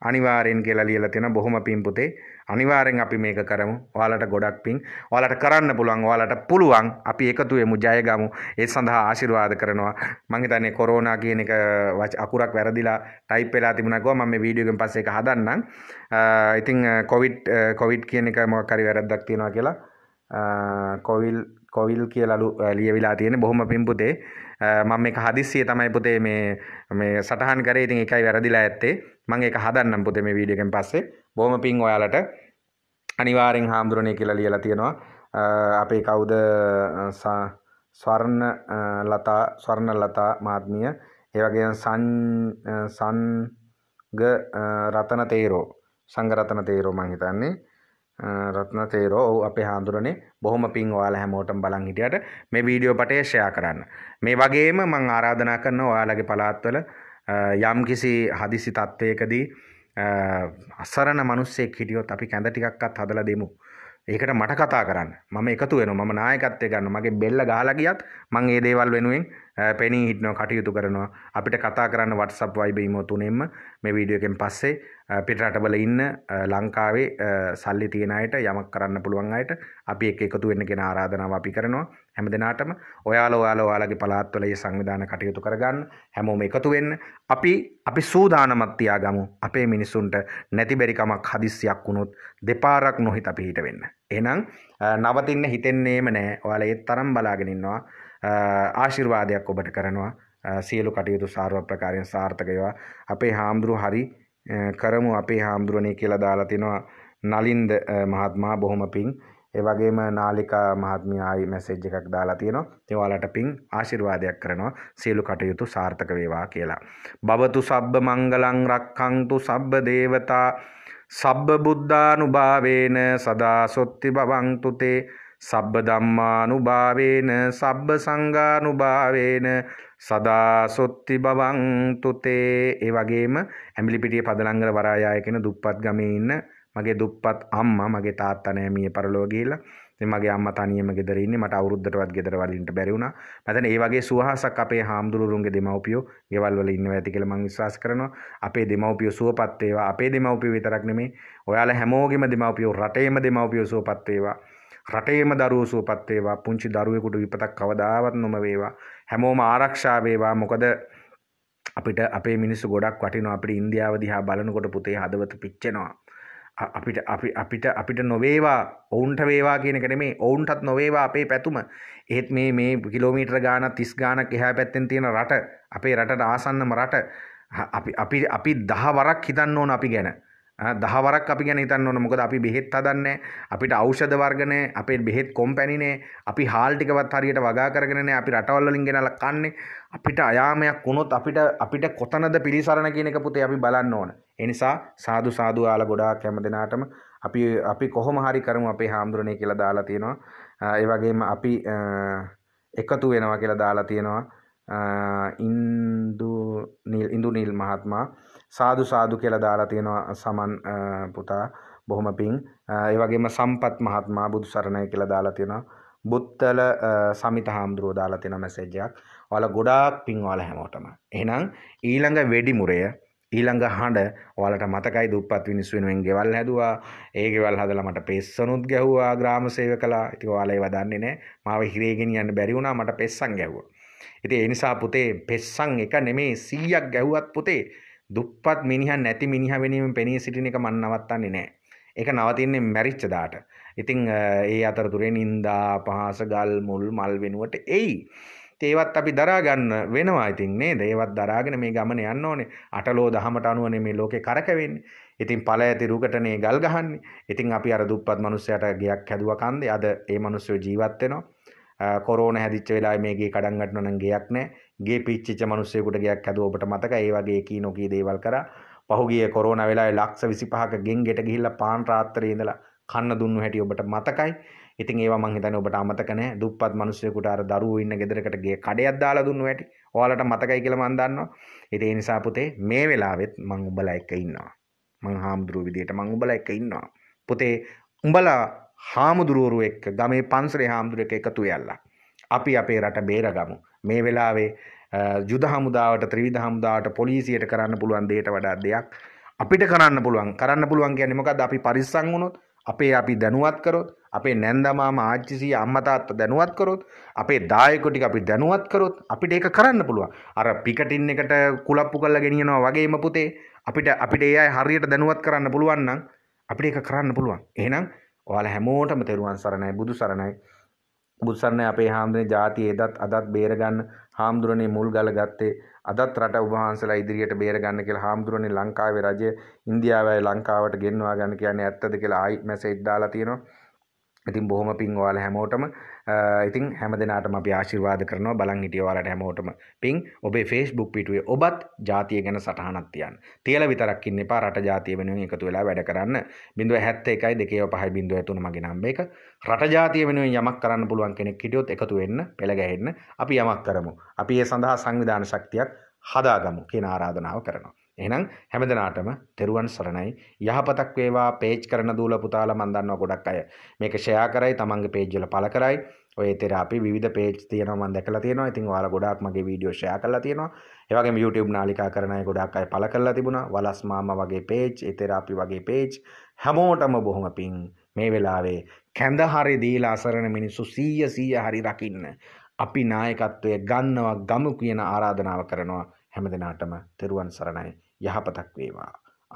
අනිවාරයෙන් කියලා ලියලා තියෙන බොහොම පින් පුතේ අනිවාරෙන් අපි මේක කරමු ඔයාලට ගොඩක් පින් ඔයාලට කරන්න පුළුවන් ඔයාලට පුළුවන් අපි එකතු වෙමු ජයගමු ඒ සඳහා ආශිර්වාද කරනවා මං හිතන්නේ කොරෝනා කියන එක අකුරක් වැරදිලා ටයිප් වෙලා තිබුණා ගෝ මම මේ වීඩියෝ එකෙන් පස්සේ ඒක හදන්නම් ඉතින් කොවිඩ් කොවිඩ් කියන එක මොකක් හරි වැරද්දක් තියෙනවා කියලා කොවිල් කොවිල් කියලාලු ලියවිලා තියෙන බොහොම පින් පුතේ මම එක හදිස්සිය තමයි පුතේ මේ මේ සටහන් කරේ ඉතින් එකයි වැරදිලා ඇත්තේ මම ඒක හදන්නම් පුතේ මේ වීඩියෝ එකෙන් පස්සේ බොහොම පිං ඔයාලට අනිවාර්යෙන් හාමුදුරනේ කියලා ලියලා තියෙනවා අපේ කවුද ස්වර්ණ ලතා ස්වර්ණ ලතා මාත්මිය ඒ වගේ සං සංග රතන තේරෝ සංගරතන තේරෝ මං හිතන්නේ රත්න තේරෝ ඔහු අපේ හාඳුරනේ බොහොම පිං ඔයාලා හැමෝටම බලන් හිටියට මේ වීඩියෝ පටය ෂෙයා කරන්න. මේ වගේම මං ආරාධනා කරන ඔයාලගේ පළාත්වල යම් කිසි හදිසි තත්ත්වයකදී අසරණ මිනිස්සෙක් හිටියොත් අපි කැඳ ටිකක්වත් හදලා දෙමු. ඒකට මට කතා කරන්න. මම එකතු වෙනවා. මම නායකත්වය ගන්නවා. මගේ බෙල්ල ගහලා ගියත් මම මේ දේවල් වෙනුවෙන් පෙනී හිටිනවා, කටයුතු කරනවා. අපිට කතා කරන්න WhatsApp Viber email තුනෙන්ම මේ වීඩියෝ එකෙන් පස්සේ පිටරටබල ඉන්න ලංකාවේ සල්ලි තියෙනයට යමක් කරන්න පුළුවන් අයට අපි එක එකතු වෙන්න කෙන ආරාධනාව අපි කරනවා හැම දෙනාටම ඔයාල ඔයාල ඔයාලගේ පලාත්වල ඒ සංවිධාන කටයුතු කරගන්න හැමෝම එකතු වෙන්න අපි අපි සූදානමත්තියා ගමු අපේ මිනිස්සුන්ට නැතිබැරිකමක් හදිස්සියක් වුණොත් දෙපාරක් නොහිත අපි හිට වෙන්න. එනම් නවතින්න හිතෙන්නේම නෑ ඔයාල ඒත් තරම් බලාගෙනන්නවා ආශිර්වාදයක් ඔබට කරනවා සියලු කටයුතු සාර්ව ප්‍රකාරයෙන් සාර්ථකයවා අපේ හාමුදුරු හරි කරමු අපේ හාමුදුරුවනේ කියලා දාලා තිනවා නලින්ද මහත්මයා බොහොම පිං. ඒ වගේම නාලිකා මහත්මිය ආයි මැසේජ් එකක් දාලා තියෙනවා. ඉතින් ඔයාලට පිං ආශිර්වාදයක් කරනවා. සියලු කටයුතු සාර්ථක වේවා කියලා. භවතු සබ්බ මංගලං රක්ඛන්තු සබ්බ දේවතා සබ්බ බුද්ධානුභාවේන සදා සොත්ති භවන්තු තේ සබ්බ ධම්මානුභාවේන සබ්බ සංඝානුභාවේන සදා සොත්ති බවං තුතේ ඒ වගේම ඇඹිලිපිටිය පදලංගල වරායාය කියන දුප්පත් ගමේ ඉන්න මගේ දුප්පත් අම්මා මගේ තාත්තා නෑ මිය පරලෝ ගිහිලා ඉතින් මගේ අම්මා තනියම ගෙදර ඉන්නේ මට අවුරුද්දටවත් ගෙදර වලින්ට බැරි වුණා මම ඒ වගේ සුවහසක් අපේ හාමුදුරුවන්ගේ දෙමව්පියෝ ගෙවල් වල ඉන්නවා ඇති කියලා මම විශ්වාස කරනවා අපේ දෙමව්පියෝ සුවපත් වේවා අපේ දෙමව්පියෝ විතරක් නෙමෙයි ඔයාලා හැමෝගෙම දෙමව්පියෝ රටේම දෙමව්පියෝ සුවපත් වේවා රටේම දරුවෝ සුවපත් වේවා පුංචි දරුවෙකුට විපතක් කවදාවත් නොම වේවා හැමෝම ආරක්ෂාවේවා මොකද අපිට අපේ මිනිස්සු ගොඩක් වටිනවා අපිට ඉන්දියාව දිහා බලනකොට පුතේ හදවත පිච්චෙනවා අපිට අපි අපිට අපිට නොවේවා ඔවුන්ට වේවා කියන කෙන මේ ඔවුන්ටත් නොවේවා අපේ පැතුම ඒත් මේ මේ කිලෝමීටර් ගාන තිස් ගානක් එහා පැත්තෙන් තියෙන රට අපේ රටට ආසන්නම රට අපි අපි දහවරක් හිතන්න ඕන අපි ගැන දහවරක් අපි ගැන හිතන්න ඕන මොකද අපි බෙහෙත් හදන්නේ අපිට ඖෂධ වර්ගනේ අපේ බෙහෙත් කොම්පැනිනේ අපි හාල් ටිකවත් හරියට වගා කරගෙන නැහැ අපි රටවල් වලින් ගෙනලා කන්නේ අපිට අයාමයක් වුණොත් අපිට අපිට කොතනද පිළිසරණ කියන එක පුතේ අපි බලන්න ඕන ඒ නිසා සාදු සාදු ආලා ගොඩාක් හැම දිනාටම අපි අපි කොහොම හරි කරමු අපේ හාමුදුරනේ කියලා දාලා තියෙනවා ඒ වගේම අපි එකතු වෙනවා කියලා දාලා තියෙනවා ඉන්දු නිල් ඉන්දු නිල් මහත්මයා සාදු සාදු කියලා දාලා තියෙනවා සමන් පුතා බොහොම පිං. ඒ වගේම සම්පත් මහත්මයා බුදු සරණයි කියලා දාලා තියෙනවා. බුත්තල සමිත හාමුදුරුවෝ දාලා තියෙන මැසේජ් එකක්. ඔයාලා ගොඩාක් පිං ඔයාලා හැමෝටම. එහෙනම් ඊළඟ වෙඩිමුරය ඊළඟ හඬ ඔයාලට මතකයි දුප්පත් මිනිස්සු වෙනුවෙන් ගෙවල් හැදුවා ඒ ගෙවල් හදලා මට පෙස්සනුත් ගැහුවා ග්‍රාම සේවකලා ඉතින් ඔයාලා ඒව දන්නේ නැහැ මාව හිරේ ගෙනියන්න බැරි වුණා මට පෙස්සන් ගැහුවා ඉතින් ඒ නිසා පුතේ පෙස්සන් එක නෙමේ 100ක් ගැහුවත් පුතේ දුප්පත් මිනිහ නැති මිනිහ වෙනීම පෙනී සිටින එක මන් නවත්තන්නේ නෑ එක නවතින්නේ මැරිච්ච දාට ඉතිං ඒ අතරතුරෙන් ඉන්දා පහස ගල් මුල් මල් වෙනුවට එයි ඒවත් අපි දරාගන්න වෙනවා ඉතින් නේ දේවත් දරාගෙන මේ ගමන යන්න ඕනේ අටලෝ දහමට අනුවන මේ ලෝකෙ කරකවෙන්නේ ඉතින් පල ඇති රුකටනේ ගල් ගහන්නේ ඉතින් අපි අර දුප්පත් මනුස්සයට ගයක් හැදුව කන්දේ අද ඒ මනුස්සයෝ ජීවත් වෙනවා කොරෝන හැදිච්ච වෙලාවේ මේ ගේ කඩන් ගන්නව නම් ගයක් නැහැ ගේ පිච්චිච්ච මිනිස්සෙකුට ගයක් ඇදුව ඔබට මතකයි ඒ වගේ කී නොකී දේවල් කරා පහුගිය කොරෝනා වෙලාවේ ලක්ෂ 25ක ගෙන් ගෙට ගිහිල්ලා පාන් රාත්‍රියේ ඉඳලා කන්න දුන්නු හැටි ඔබට මතකයි ඉතින් ඒවා මං හිතන්නේ ඔබට අමතක නෑ දුප්පත් මිනිස්සුෙකුට අර දරුවෝ ඉන්න ගෙදරකට ගිය කඩයක් දාලා දුන්නු ඇති. ඔයාලට මතකයි කියලා මං දන්නවා. ඉතින් ඒ නිසා පුතේ මේ වෙලාවෙත් මං උඹලා එක්ක ඉන්නවා. මං හාමුදුරුවෝ විදියට මං උඹලා එක්ක ඉන්නවා. පුතේ උඹලා හාමුදුරුවෝ එක්ක ගමේ පන්සලේ හාමුදුරුවෙක් එකතු වෙයලා. අපි අපේ රට බේරගමු. මේ වෙලාවේ යුද හමුදාවට ත්‍රිවිධ හමුදාවට පොලිසියට කරන්න පුළුවන් දෙයට වඩා දෙයක් අපිට කරන්න පුළුවන් කරන්න පුළුවන් කියන්නේ මොකද්ද අපි පරිස්සම් වුණොත් අපේ අපි දැනුවත් කරොත් අපේ නැන්දමාම ආච්චිසිය අම්මා තාත්තා දැනුවත් කරොත් අපේ දායකයෝ ටික අපි දැනුවත් කරොත් අපිට ඒක කරන්න පුළුවන් අර පිකටින් එකට කුලප්පු කරලා ගෙනියනවා වගේම පුතේ අපිට අපිට ඒ අය හරියට දැනුවත් කරන්න පුළුවන් නම් අපිට ඒක කරන්න පුළුවන් එහෙනම් ඔයාලා හැමෝටම තෙරුවන් සරණයි බුදු සරණයි බුදුසරණ අපේ හාමුදුරනේ ಜಾති එදත් අදත් බේරගන්න හාමුදුරනේ මුල් ගල ගත්තේ අදත් රට උභවහන්සලා ඉදිරියට බේරගන්න කියලා හාමුදුරනේ ලංකාවේ රජය ඉන්දියාවයි ලංකාවට ගෙන්වා ගන්න කියන්නේ ඇත්තද කියලා ආයි මැසේජ් දාලා තියෙනවා ඉතින් බොහොම පිං ඔයාලා හැමෝටම ඉතින් හැම දිනාටම අපි ආශිර්වාද කරනවා බලන් හිටිය ඔයාලට හැමෝටම පිං ඔබේ Facebook පිටුවේ ඔබත් ජාතිය ගැන සටහනක් තියන්න. තියලා විතරක් ඉන්න එපා රට ජාතිය වෙනුවෙන් එකතු වෙලා වැඩ කරන්න. 071 205 03 මගේ නම් මේක. රට ජාතිය වෙනුවෙන් යමක් කරන්න පුළුවන් කෙනෙක් හිටියොත් එකතු වෙන්න, පෙළ ගැහෙන්න අපි යමක් කරමු. අපි ඒ සඳහා සංවිධාන ශක්තියක් හදාගමු කියන ආරාධනාව කරනවා. එහෙනම් හැමදෙනාටම තෙරුවන් සරණයි. යහපතක් වේවා පේජ් කරන දූල පුතාලා මන් දන්නවා ගොඩක් අය. මේක ෂෙයා කරයි තමන්ගේ පේජ් වල පළ කරයි. ඔය තෙරාපි විවිධ පේජ් තියෙනවා මන් දැකලා තියෙනවා. ඉතින් ඔයාලා ගොඩාක් මගේ වීඩියෝ ෂෙයා කරලා තියෙනවා. ඒ වගේම YouTube නාලිකා කරන අය ගොඩාක් අය පළ කරලා තිබුණා. වලස් මාමා වගේ පේජ්, ඒ තෙරාපි වගේ පේජ් හැමෝටම බොහොම පිං. මේ වෙලාවේ කැඳ හරි දීලා අසරණ මිනිස්සු 100 100 හරි රකින්න. අපි නායකත්වය ගන්නවා ගමු කියන ආරාධනාව කරනවා. හැම දිනාටම තෙරුවන් සරණයි යහපතක් වේවා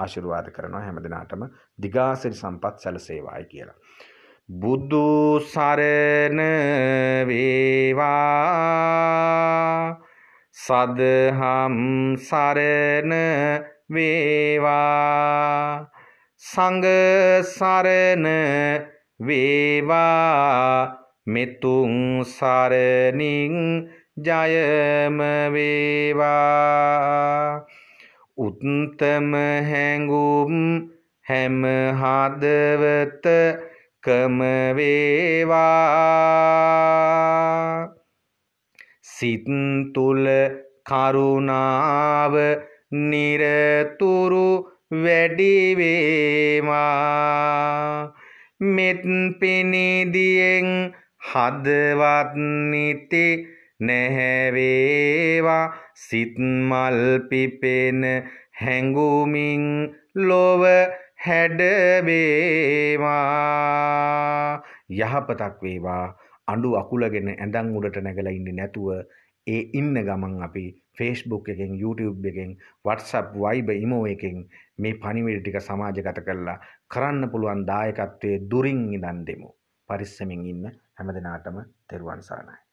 ආශිර්වාද කරනවා හැම දිනාටම දිගාසිරි සම්පත් සැලසේවායි කියලා බුදු සරණ වේවා සදහම් සරණ වේවා සංඝ සරණ වේවා මෙතුන් සරණින් ජයම වේවා උත්තම හැඟුම් හැම හදවත කම වේවා සිත තුල කරුණාව নিরතුරු වැඩි වේවා මෙත් පිනෙදියෙන් හදවත් නිතේ නැහැවේවා සිත්මල් පිපෙන හැඟුමින් ලොව හැඩවේවා යහපතක් වේවා අඩු අකුලගෙන ඇඳං උඩට නැගලා ඉන්න නැතුව ඒ ඉන්න ගමන් අපි ෆේස්බුක් එකෙන් YouTube එකෙන් WhatsApp වයිබ ඉමෝ එකෙන් මේ පණිවිඩ ටික සමාජගත කරලා කරන්න පුළුවන් දායකත්වයේ දුරින් ඉඳන් දෙමු. පරිස්සමින් ඉන්න හැමදෙනාටම තෙරුවන් සරණයි.